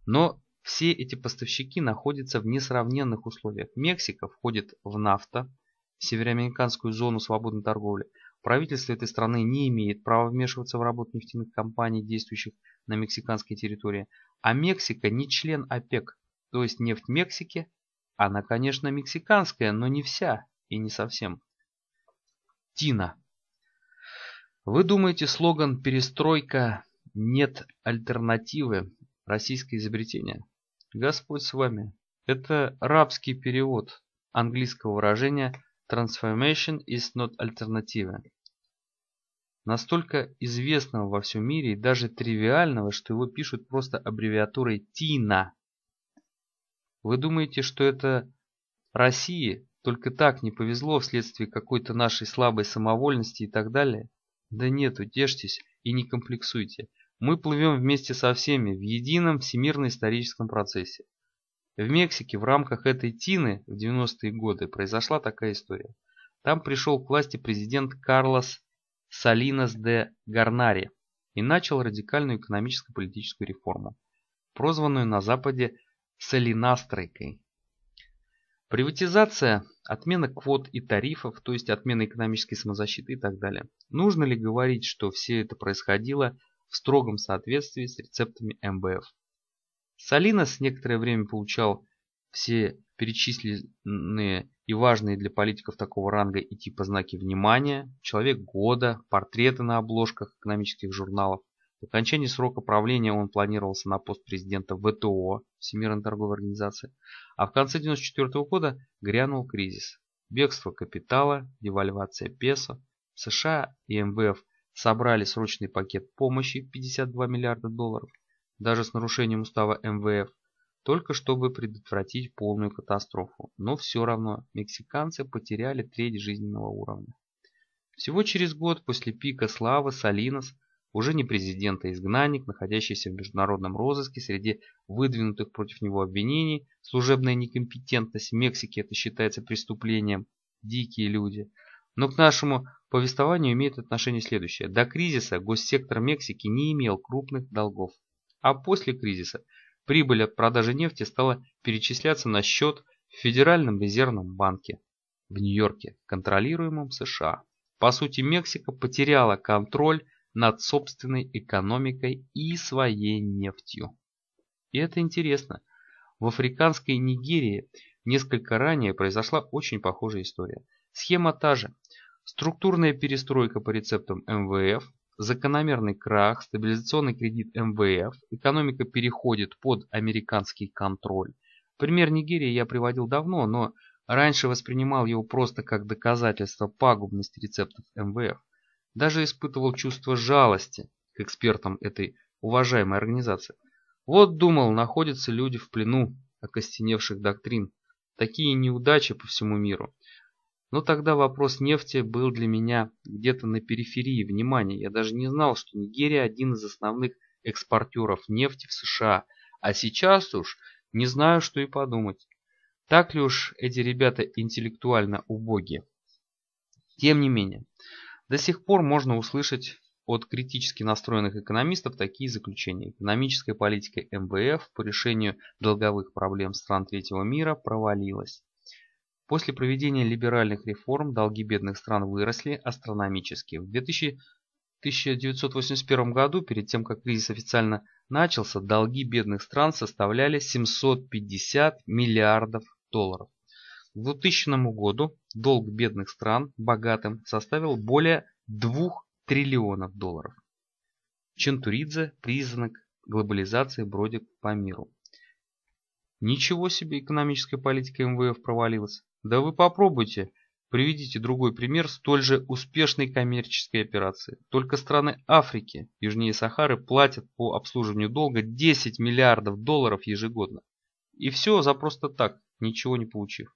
Но все эти поставщики находятся в несравненных условиях. Мексика входит в НАФТА, Североамериканскую зону свободной торговли. Правительство этой страны не имеет права вмешиваться в работу нефтяных компаний, действующих на мексиканской территории. А Мексика не член ОПЕК, то есть нефть Мексики, она, конечно, мексиканская, но не вся и не совсем. Тина. Вы думаете, слоган «Перестройка» нет альтернативы российское изобретение? Господь с вами. Это рабский перевод английского выражения «Transformation is not alternative» настолько известного во всем мире и даже тривиального, что его пишут просто аббревиатурой ТИНА. Вы думаете, что это России только так не повезло вследствие какой-то нашей слабой самовольности и так далее? Да нет, утешьтесь и не комплексуйте. Мы плывем вместе со всеми в едином всемирно-историческом процессе. В Мексике в рамках этой ТИНы в 90-е годы произошла такая история. Там пришел к власти президент Карлос Салинас де Гарнари и начал радикальную экономическую политическую реформу, прозванную на Западе соленастройкой. Приватизация, отмена квот и тарифов, то есть отмена экономической самозащиты и так далее. Нужно ли говорить, что все это происходило в строгом соответствии с рецептами МБФ? Салинас некоторое время получал все перечисленные и важные для политиков такого ранга и типа знаки внимания, человек года, портреты на обложках экономических журналов. По окончании срока правления он планировался на пост президента ВТО, Всемирной торговой организации, а в конце 1994 года грянул кризис. Бегство капитала, девальвация песо, США и МВФ собрали срочный пакет помощи в 52 миллиарда долларов, даже с нарушением устава МВФ, только чтобы предотвратить полную катастрофу. Но все равно мексиканцы потеряли треть жизненного уровня. Всего через год после пика славы Салинос – уже не президента-изгнанник, а находящийся в международном розыске среди выдвинутых против него обвинений, служебная некомпетентность в Мексике это считается преступлением, дикие люди. Но к нашему повествованию имеет отношение следующее. До кризиса госсектор Мексики не имел крупных долгов, а после кризиса прибыль от продажи нефти стала перечисляться на счет в Федеральном резервном банке в Нью-Йорке, контролируемом США. По сути, Мексика потеряла контроль над собственной экономикой и своей нефтью. И это интересно. В африканской Нигерии несколько ранее произошла очень похожая история. Схема та же. Структурная перестройка по рецептам МВФ, закономерный крах, стабилизационный кредит МВФ, экономика переходит под американский контроль. Пример Нигерии я приводил давно, но раньше воспринимал его просто как доказательство пагубности рецептов МВФ даже испытывал чувство жалости к экспертам этой уважаемой организации. Вот, думал, находятся люди в плену окостеневших доктрин. Такие неудачи по всему миру. Но тогда вопрос нефти был для меня где-то на периферии внимания. Я даже не знал, что Нигерия один из основных экспортеров нефти в США. А сейчас уж не знаю, что и подумать. Так ли уж эти ребята интеллектуально убогие? Тем не менее, до сих пор можно услышать от критически настроенных экономистов такие заключения. Экономическая политика МВФ по решению долговых проблем стран третьего мира провалилась. После проведения либеральных реформ долги бедных стран выросли астрономически. В 2000 1981 году, перед тем как кризис официально начался, долги бедных стран составляли 750 миллиардов долларов. К 2000 году долг бедных стран богатым составил более 2 триллионов долларов. Чентуридзе признак глобализации бродит по миру. Ничего себе экономическая политика МВФ провалилась. Да вы попробуйте, приведите другой пример столь же успешной коммерческой операции. Только страны Африки, южнее Сахары, платят по обслуживанию долга 10 миллиардов долларов ежегодно. И все за просто так, ничего не получив.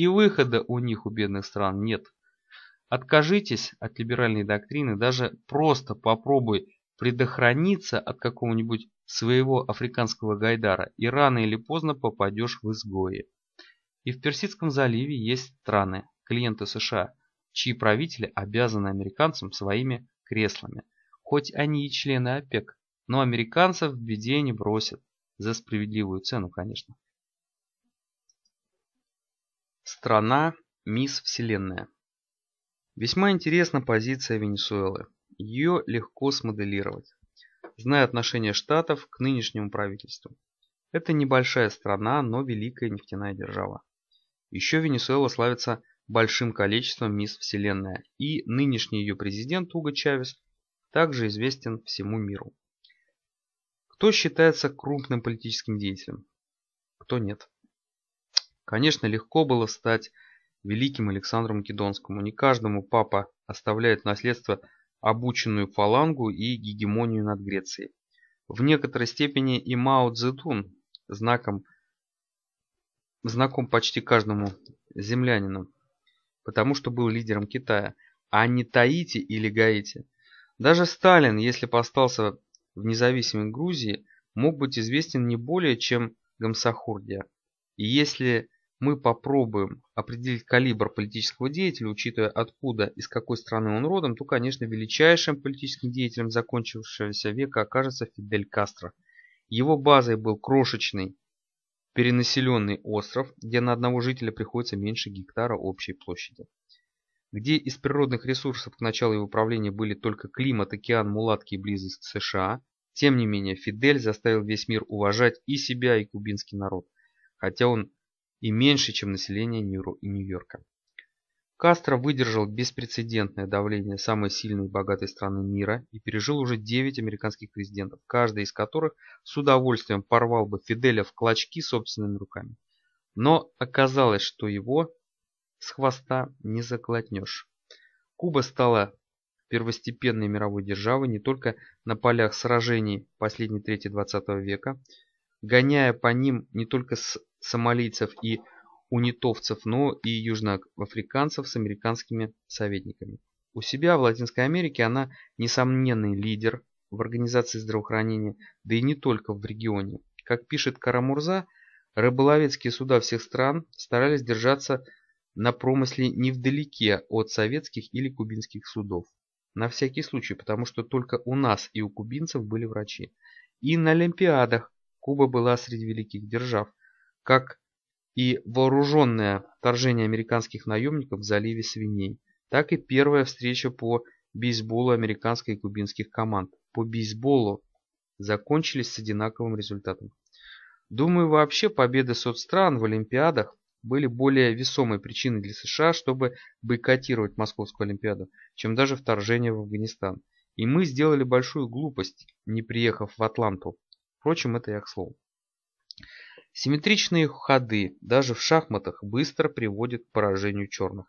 И выхода у них, у бедных стран, нет. Откажитесь от либеральной доктрины, даже просто попробуй предохраниться от какого-нибудь своего африканского гайдара, и рано или поздно попадешь в изгои. И в Персидском заливе есть страны, клиенты США, чьи правители обязаны американцам своими креслами. Хоть они и члены ОПЕК, но американцев в беде не бросят. За справедливую цену, конечно. Страна Мисс Вселенная. Весьма интересна позиция Венесуэлы. Ее легко смоделировать, зная отношение штатов к нынешнему правительству. Это небольшая страна, но великая нефтяная держава. Еще Венесуэла славится большим количеством Мисс Вселенная, и нынешний ее президент Уго Чавес также известен всему миру. Кто считается крупным политическим деятелем, кто нет. Конечно, легко было стать великим Александром Македонскому. Не каждому папа оставляет наследство обученную фалангу и гегемонию над Грецией. В некоторой степени и Мао Цзэдун знаком, знаком почти каждому землянину, потому что был лидером Китая, а не Таити или Гаити. Даже Сталин, если бы остался в независимой Грузии, мог быть известен не более, чем Гамсахурдия. И если мы попробуем определить калибр политического деятеля, учитывая откуда и с какой страны он родом, то, конечно, величайшим политическим деятелем закончившегося века окажется Фидель Кастро. Его базой был крошечный перенаселенный остров, где на одного жителя приходится меньше гектара общей площади. Где из природных ресурсов к началу его правления были только климат, океан, мулатки и близость к США, тем не менее Фидель заставил весь мир уважать и себя, и кубинский народ, хотя он и меньше, чем население Нью-Йорка. Кастро выдержал беспрецедентное давление самой сильной и богатой страны мира и пережил уже 9 американских президентов, каждый из которых с удовольствием порвал бы Фиделя в клочки собственными руками. Но оказалось, что его с хвоста не заглотнешь. Куба стала первостепенной мировой державой не только на полях сражений последней трети 20 века, гоняя по ним не только с сомалийцев и унитовцев, но и южноафриканцев с американскими советниками. У себя в Латинской Америке она несомненный лидер в организации здравоохранения, да и не только в регионе. Как пишет Карамурза, рыболовецкие суда всех стран старались держаться на промысле невдалеке от советских или кубинских судов. На всякий случай, потому что только у нас и у кубинцев были врачи. И на Олимпиадах Куба была среди великих держав как и вооруженное вторжение американских наемников в заливе свиней, так и первая встреча по бейсболу американской и кубинских команд. По бейсболу закончились с одинаковым результатом. Думаю, вообще победы соцстран в Олимпиадах были более весомой причиной для США, чтобы бойкотировать Московскую Олимпиаду, чем даже вторжение в Афганистан. И мы сделали большую глупость, не приехав в Атланту. Впрочем, это я к слову. Симметричные ходы даже в шахматах быстро приводят к поражению черных.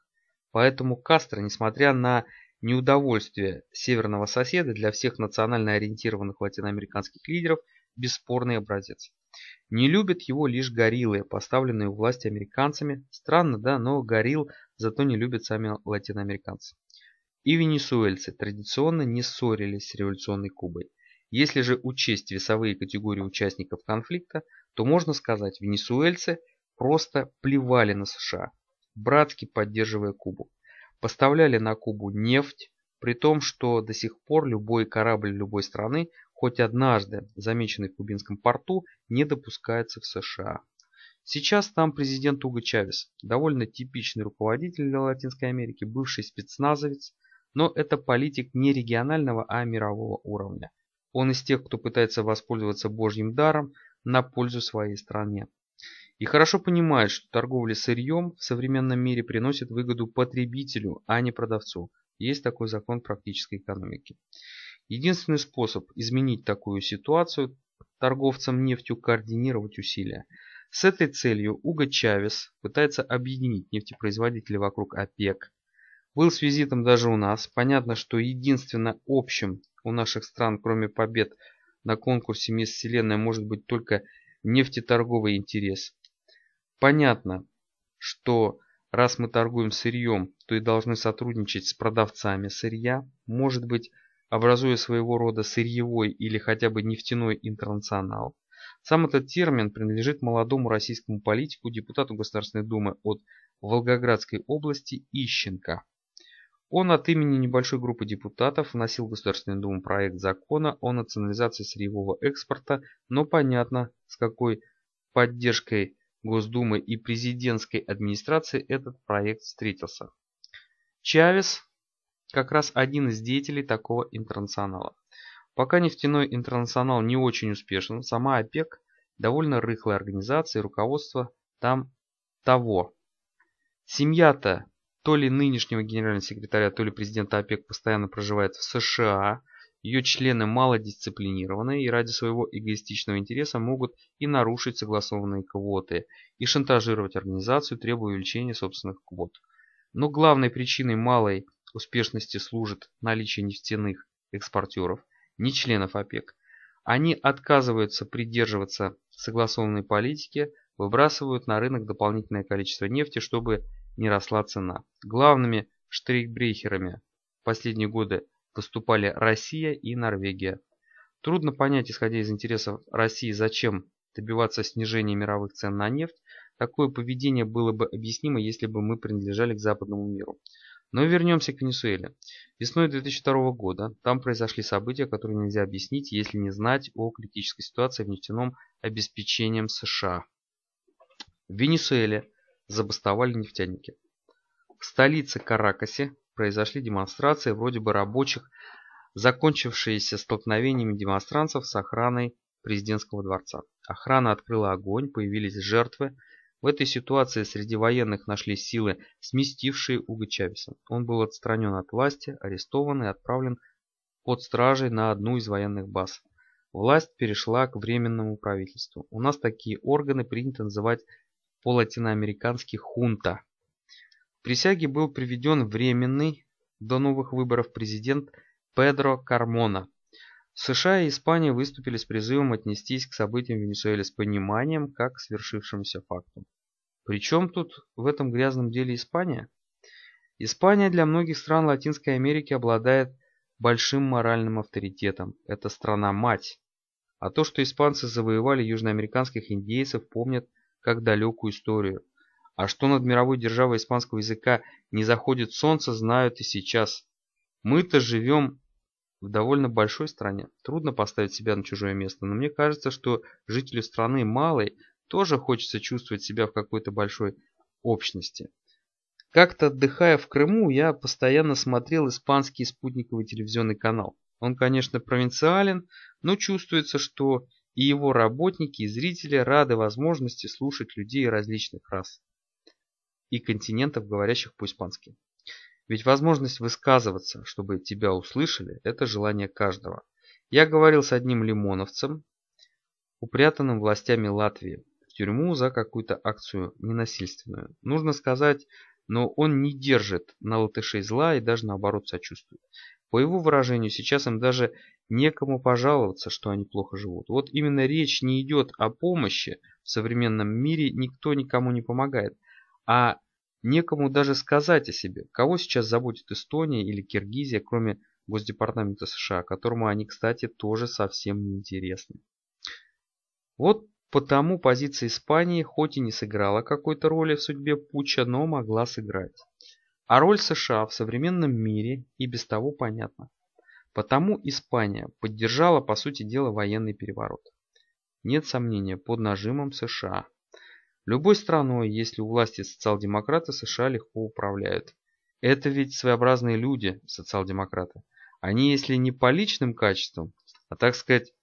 Поэтому Кастро, несмотря на неудовольствие северного соседа для всех национально ориентированных латиноамериканских лидеров, бесспорный образец. Не любят его лишь гориллы, поставленные у власти американцами. Странно, да, но горилл зато не любят сами латиноамериканцы. И венесуэльцы традиционно не ссорились с революционной Кубой. Если же учесть весовые категории участников конфликта – то можно сказать, венесуэльцы просто плевали на США, братски поддерживая Кубу. Поставляли на Кубу нефть, при том, что до сих пор любой корабль любой страны, хоть однажды замеченный в кубинском порту, не допускается в США. Сейчас там президент Уго Чавес, довольно типичный руководитель для Латинской Америки, бывший спецназовец, но это политик не регионального, а мирового уровня. Он из тех, кто пытается воспользоваться божьим даром, на пользу своей стране. И хорошо понимает, что торговля сырьем в современном мире приносит выгоду потребителю, а не продавцу. Есть такой закон практической экономики. Единственный способ изменить такую ситуацию – торговцам нефтью координировать усилия. С этой целью Уго Чавес пытается объединить нефтепроизводителей вокруг ОПЕК. Был с визитом даже у нас. Понятно, что единственное общим у наших стран, кроме побед на конкурсе «Мисс Вселенная» может быть только нефтеторговый интерес. Понятно, что раз мы торгуем сырьем, то и должны сотрудничать с продавцами сырья, может быть, образуя своего рода сырьевой или хотя бы нефтяной интернационал. Сам этот термин принадлежит молодому российскому политику, депутату Государственной Думы от Волгоградской области Ищенко. Он от имени небольшой группы депутатов вносил в Государственную Думу проект закона о национализации сырьевого экспорта, но понятно, с какой поддержкой Госдумы и президентской администрации этот проект встретился. Чавес как раз один из деятелей такого интернационала. Пока нефтяной интернационал не очень успешен, сама ОПЕК довольно рыхлая организация и руководство там того. Семья-то то ли нынешнего генерального секретаря, то ли президента ОПЕК постоянно проживает в США. Ее члены малодисциплинированные и ради своего эгоистичного интереса могут и нарушить согласованные квоты, и шантажировать организацию, требуя увеличения собственных квот. Но главной причиной малой успешности служит наличие нефтяных экспортеров, не членов ОПЕК. Они отказываются придерживаться согласованной политики, выбрасывают на рынок дополнительное количество нефти, чтобы не росла цена. Главными штрихбрехерами в последние годы выступали Россия и Норвегия. Трудно понять, исходя из интересов России, зачем добиваться снижения мировых цен на нефть. Такое поведение было бы объяснимо, если бы мы принадлежали к западному миру. Но вернемся к Венесуэле. Весной 2002 года там произошли события, которые нельзя объяснить, если не знать о критической ситуации в нефтяном обеспечении США. В Венесуэле забастовали нефтяники. В столице Каракасе произошли демонстрации вроде бы рабочих, закончившиеся столкновениями демонстрантов с охраной президентского дворца. Охрана открыла огонь, появились жертвы. В этой ситуации среди военных нашли силы, сместившие Уго Чавеса. Он был отстранен от власти, арестован и отправлен под стражей на одну из военных баз. Власть перешла к временному правительству. У нас такие органы принято называть по латиноамерикански «хунта». В присяге был приведен временный до новых выборов президент Педро Кармона. США и Испания выступили с призывом отнестись к событиям в Венесуэле с пониманием, как к свершившемуся факту. Причем тут в этом грязном деле Испания? Испания для многих стран Латинской Америки обладает большим моральным авторитетом. Это страна-мать. А то, что испанцы завоевали южноамериканских индейцев, помнят – как далекую историю. А что над мировой державой испанского языка не заходит солнце, знают и сейчас. Мы-то живем в довольно большой стране. Трудно поставить себя на чужое место, но мне кажется, что жителю страны малой тоже хочется чувствовать себя в какой-то большой общности. Как-то отдыхая в Крыму, я постоянно смотрел испанский спутниковый телевизионный канал. Он, конечно, провинциален, но чувствуется, что и его работники и зрители рады возможности слушать людей различных рас и континентов, говорящих по-испански. Ведь возможность высказываться, чтобы тебя услышали, это желание каждого. Я говорил с одним лимоновцем, упрятанным властями Латвии, в тюрьму за какую-то акцию ненасильственную. Нужно сказать, но он не держит на латышей зла и даже наоборот сочувствует. По его выражению, сейчас им даже некому пожаловаться, что они плохо живут. Вот именно речь не идет о помощи, в современном мире никто никому не помогает, а некому даже сказать о себе, кого сейчас заботит Эстония или Киргизия, кроме Госдепартамента США, которому они, кстати, тоже совсем не интересны. Вот потому позиция Испании хоть и не сыграла какой-то роли в судьбе путча, но могла сыграть. А роль США в современном мире и без того понятна. Потому Испания поддержала, по сути дела, военный переворот. Нет сомнения, под нажимом США. Любой страной, если у власти социал-демократы, США легко управляют. Это ведь своеобразные люди, социал-демократы. Они, если не по личным качествам, а так сказать,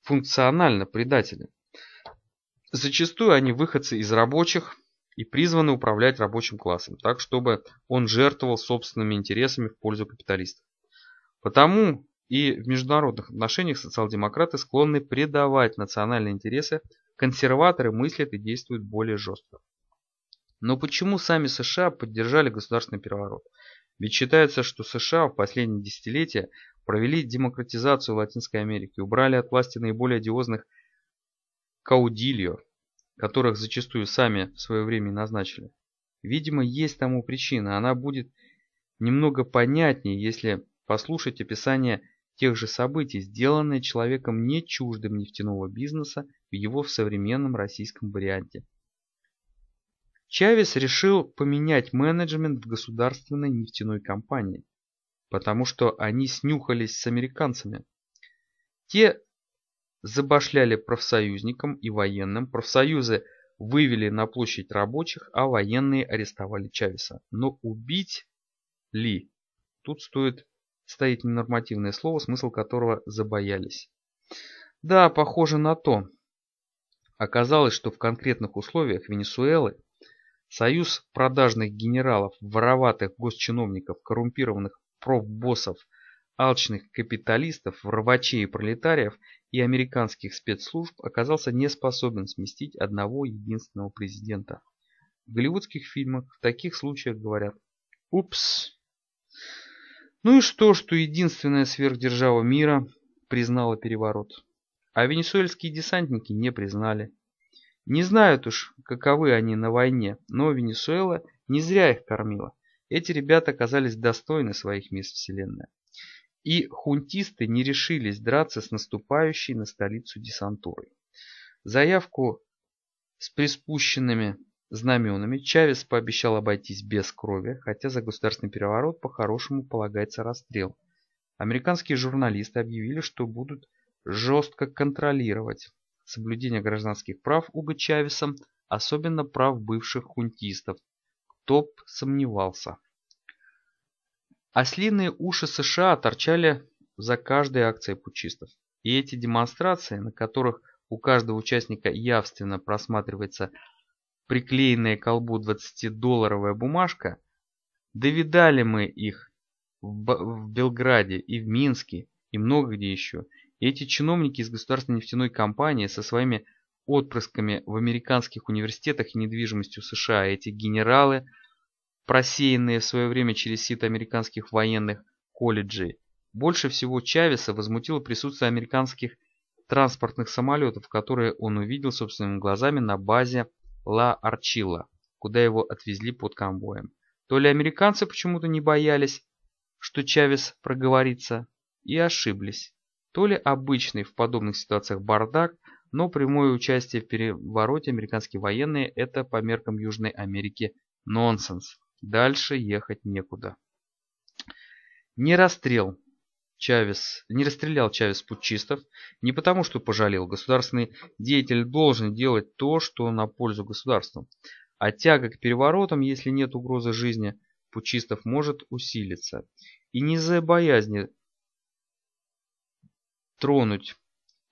функционально предатели. Зачастую они выходцы из рабочих, и призваны управлять рабочим классом, так чтобы он жертвовал собственными интересами в пользу капиталистов. Потому и в международных отношениях социал-демократы склонны предавать национальные интересы, консерваторы мыслят и действуют более жестко. Но почему сами США поддержали государственный переворот? Ведь считается, что США в последние десятилетия провели демократизацию Латинской Америки, убрали от власти наиболее одиозных каудильо, которых зачастую сами в свое время назначили. Видимо, есть тому причина, она будет немного понятнее, если послушать описание тех же событий, сделанные человеком не чуждым нефтяного бизнеса в его в современном российском варианте. Чавес решил поменять менеджмент в государственной нефтяной компании, потому что они снюхались с американцами. Те забашляли профсоюзникам и военным, профсоюзы вывели на площадь рабочих, а военные арестовали Чавеса. Но убить ли? Тут стоит стоять ненормативное слово, смысл которого забоялись. Да, похоже на то. Оказалось, что в конкретных условиях Венесуэлы союз продажных генералов, вороватых госчиновников, коррумпированных профбоссов, алчных капиталистов, рвачей и пролетариев и американских спецслужб оказался не способен сместить одного единственного президента. В голливудских фильмах в таких случаях говорят «Упс». Ну и что, что единственная сверхдержава мира признала переворот? А венесуэльские десантники не признали. Не знают уж, каковы они на войне, но Венесуэла не зря их кормила. Эти ребята оказались достойны своих мисс вселенной и хунтисты не решились драться с наступающей на столицу десантурой. Заявку с приспущенными знаменами Чавес пообещал обойтись без крови, хотя за государственный переворот по-хорошему полагается расстрел. Американские журналисты объявили, что будут жестко контролировать соблюдение гражданских прав Уга Чавесом, особенно прав бывших хунтистов. Кто б сомневался. Ослиные уши США торчали за каждой акцией пучистов. И эти демонстрации, на которых у каждого участника явственно просматривается приклеенная к колбу 20-долларовая бумажка, довидали мы их в Белграде и в Минске и много где еще. И эти чиновники из государственной нефтяной компании со своими отпрысками в американских университетах и недвижимостью США, эти генералы – просеянные в свое время через сито американских военных колледжей, больше всего Чавеса возмутило присутствие американских транспортных самолетов, которые он увидел собственными глазами на базе Ла Арчила, куда его отвезли под конвоем. То ли американцы почему-то не боялись, что Чавес проговорится, и ошиблись, то ли обычный в подобных ситуациях бардак, но прямое участие в перевороте американские военные – это по меркам Южной Америки нонсенс. Дальше ехать некуда. Не расстрел Чавес, не расстрелял Чавес путчистов не потому, что пожалел. Государственный деятель должен делать то, что на пользу государству. А тяга к переворотам, если нет угрозы жизни путчистов, может усилиться. И не за боязни тронуть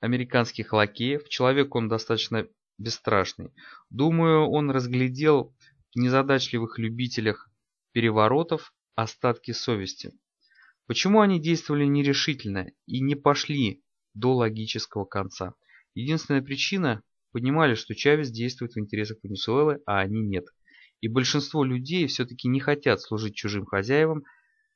американских лакеев, человек он достаточно бесстрашный. Думаю, он разглядел незадачливых любителях переворотов остатки совести. Почему они действовали нерешительно и не пошли до логического конца? Единственная причина – понимали, что Чавес действует в интересах Венесуэлы, а они нет. И большинство людей все-таки не хотят служить чужим хозяевам,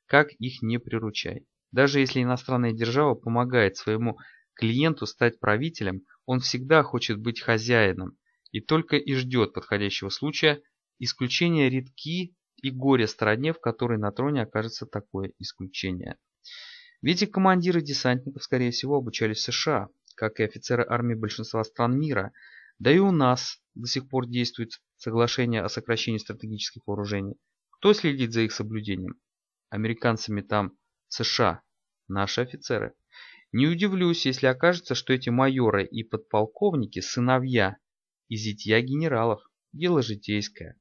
как их не приручай. Даже если иностранная держава помогает своему клиенту стать правителем, он всегда хочет быть хозяином и только и ждет подходящего случая – Исключения редки, и горе стране, в которой на троне окажется такое исключение. Ведь и командиры десантников, скорее всего, обучались в США, как и офицеры армии большинства стран мира, да и у нас до сих пор действует соглашение о сокращении стратегических вооружений. Кто следит за их соблюдением? Американцами там США, наши офицеры. Не удивлюсь, если окажется, что эти майоры и подполковники – сыновья и зятья генералов. Дело житейское.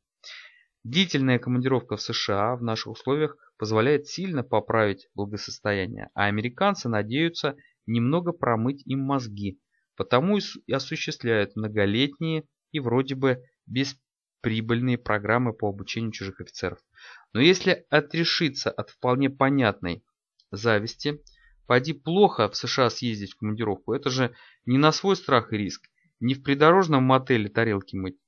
Длительная командировка в США в наших условиях позволяет сильно поправить благосостояние, а американцы надеются немного промыть им мозги, потому и осуществляют многолетние и вроде бы бесприбыльные программы по обучению чужих офицеров. Но если отрешиться от вполне понятной зависти, поди плохо в США съездить в командировку, это же не на свой страх и риск, не в придорожном мотеле тарелки мыть,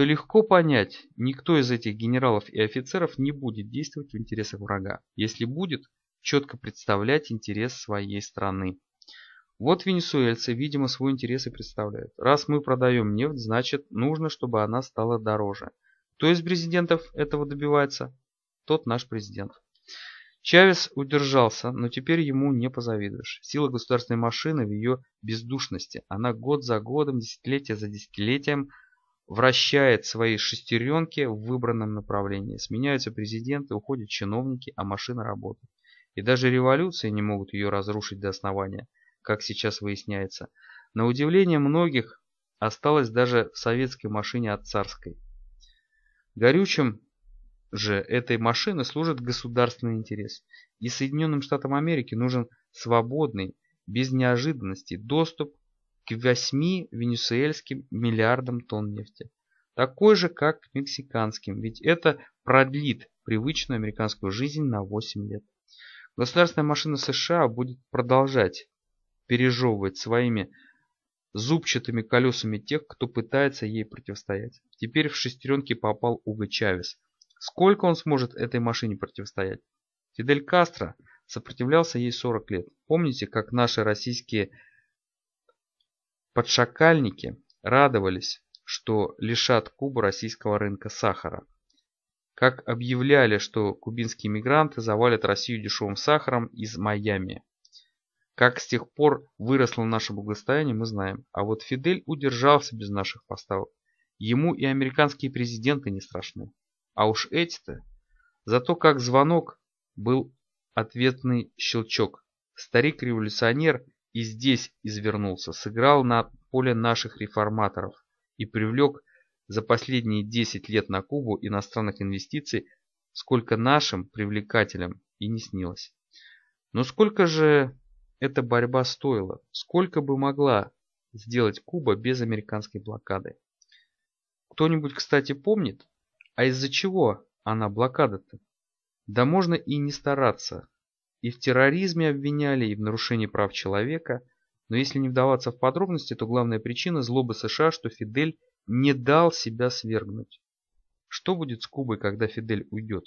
то легко понять, никто из этих генералов и офицеров не будет действовать в интересах врага, если будет четко представлять интерес своей страны. Вот венесуэльцы, видимо, свой интерес и представляют. Раз мы продаем нефть, значит нужно, чтобы она стала дороже. Кто из президентов этого добивается? Тот наш президент. Чавес удержался, но теперь ему не позавидуешь. Сила государственной машины в ее бездушности. Она год за годом, десятилетие за десятилетием – вращает свои шестеренки в выбранном направлении. Сменяются президенты, уходят чиновники, а машина работает. И даже революции не могут ее разрушить до основания, как сейчас выясняется. На удивление многих осталось даже в советской машине от царской. Горючим же этой машины служит государственный интерес. И Соединенным Штатам Америки нужен свободный, без неожиданностей доступ к 8 венесуэльским миллиардам тонн нефти. Такой же, как к мексиканским, ведь это продлит привычную американскую жизнь на 8 лет. Государственная машина США будет продолжать пережевывать своими зубчатыми колесами тех, кто пытается ей противостоять. Теперь в шестеренки попал Уго Чавес. Сколько он сможет этой машине противостоять? Фидель Кастро сопротивлялся ей 40 лет. Помните, как наши российские Подшакальники радовались, что лишат Кубу российского рынка сахара. Как объявляли, что кубинские мигранты завалят Россию дешевым сахаром из Майами. Как с тех пор выросло наше благосостояние, мы знаем. А вот Фидель удержался без наших поставок. Ему и американские президенты не страшны. А уж эти-то. Зато как звонок был ответный щелчок. Старик-революционер и здесь извернулся, сыграл на поле наших реформаторов и привлек за последние 10 лет на Кубу иностранных инвестиций, сколько нашим привлекателям и не снилось. Но сколько же эта борьба стоила? Сколько бы могла сделать Куба без американской блокады? Кто-нибудь, кстати, помнит, а из-за чего она блокада-то? Да можно и не стараться, и в терроризме обвиняли, и в нарушении прав человека. Но если не вдаваться в подробности, то главная причина злобы США, что Фидель не дал себя свергнуть. Что будет с Кубой, когда Фидель уйдет?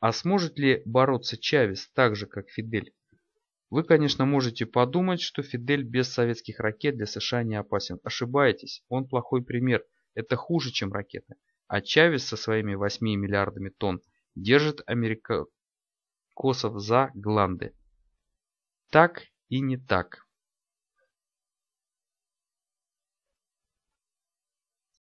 А сможет ли бороться Чавес так же, как Фидель? Вы, конечно, можете подумать, что Фидель без советских ракет для США не опасен. Ошибаетесь, он плохой пример. Это хуже, чем ракеты. А Чавес со своими 8 миллиардами тонн держит Америка косов за гланды. Так и не так.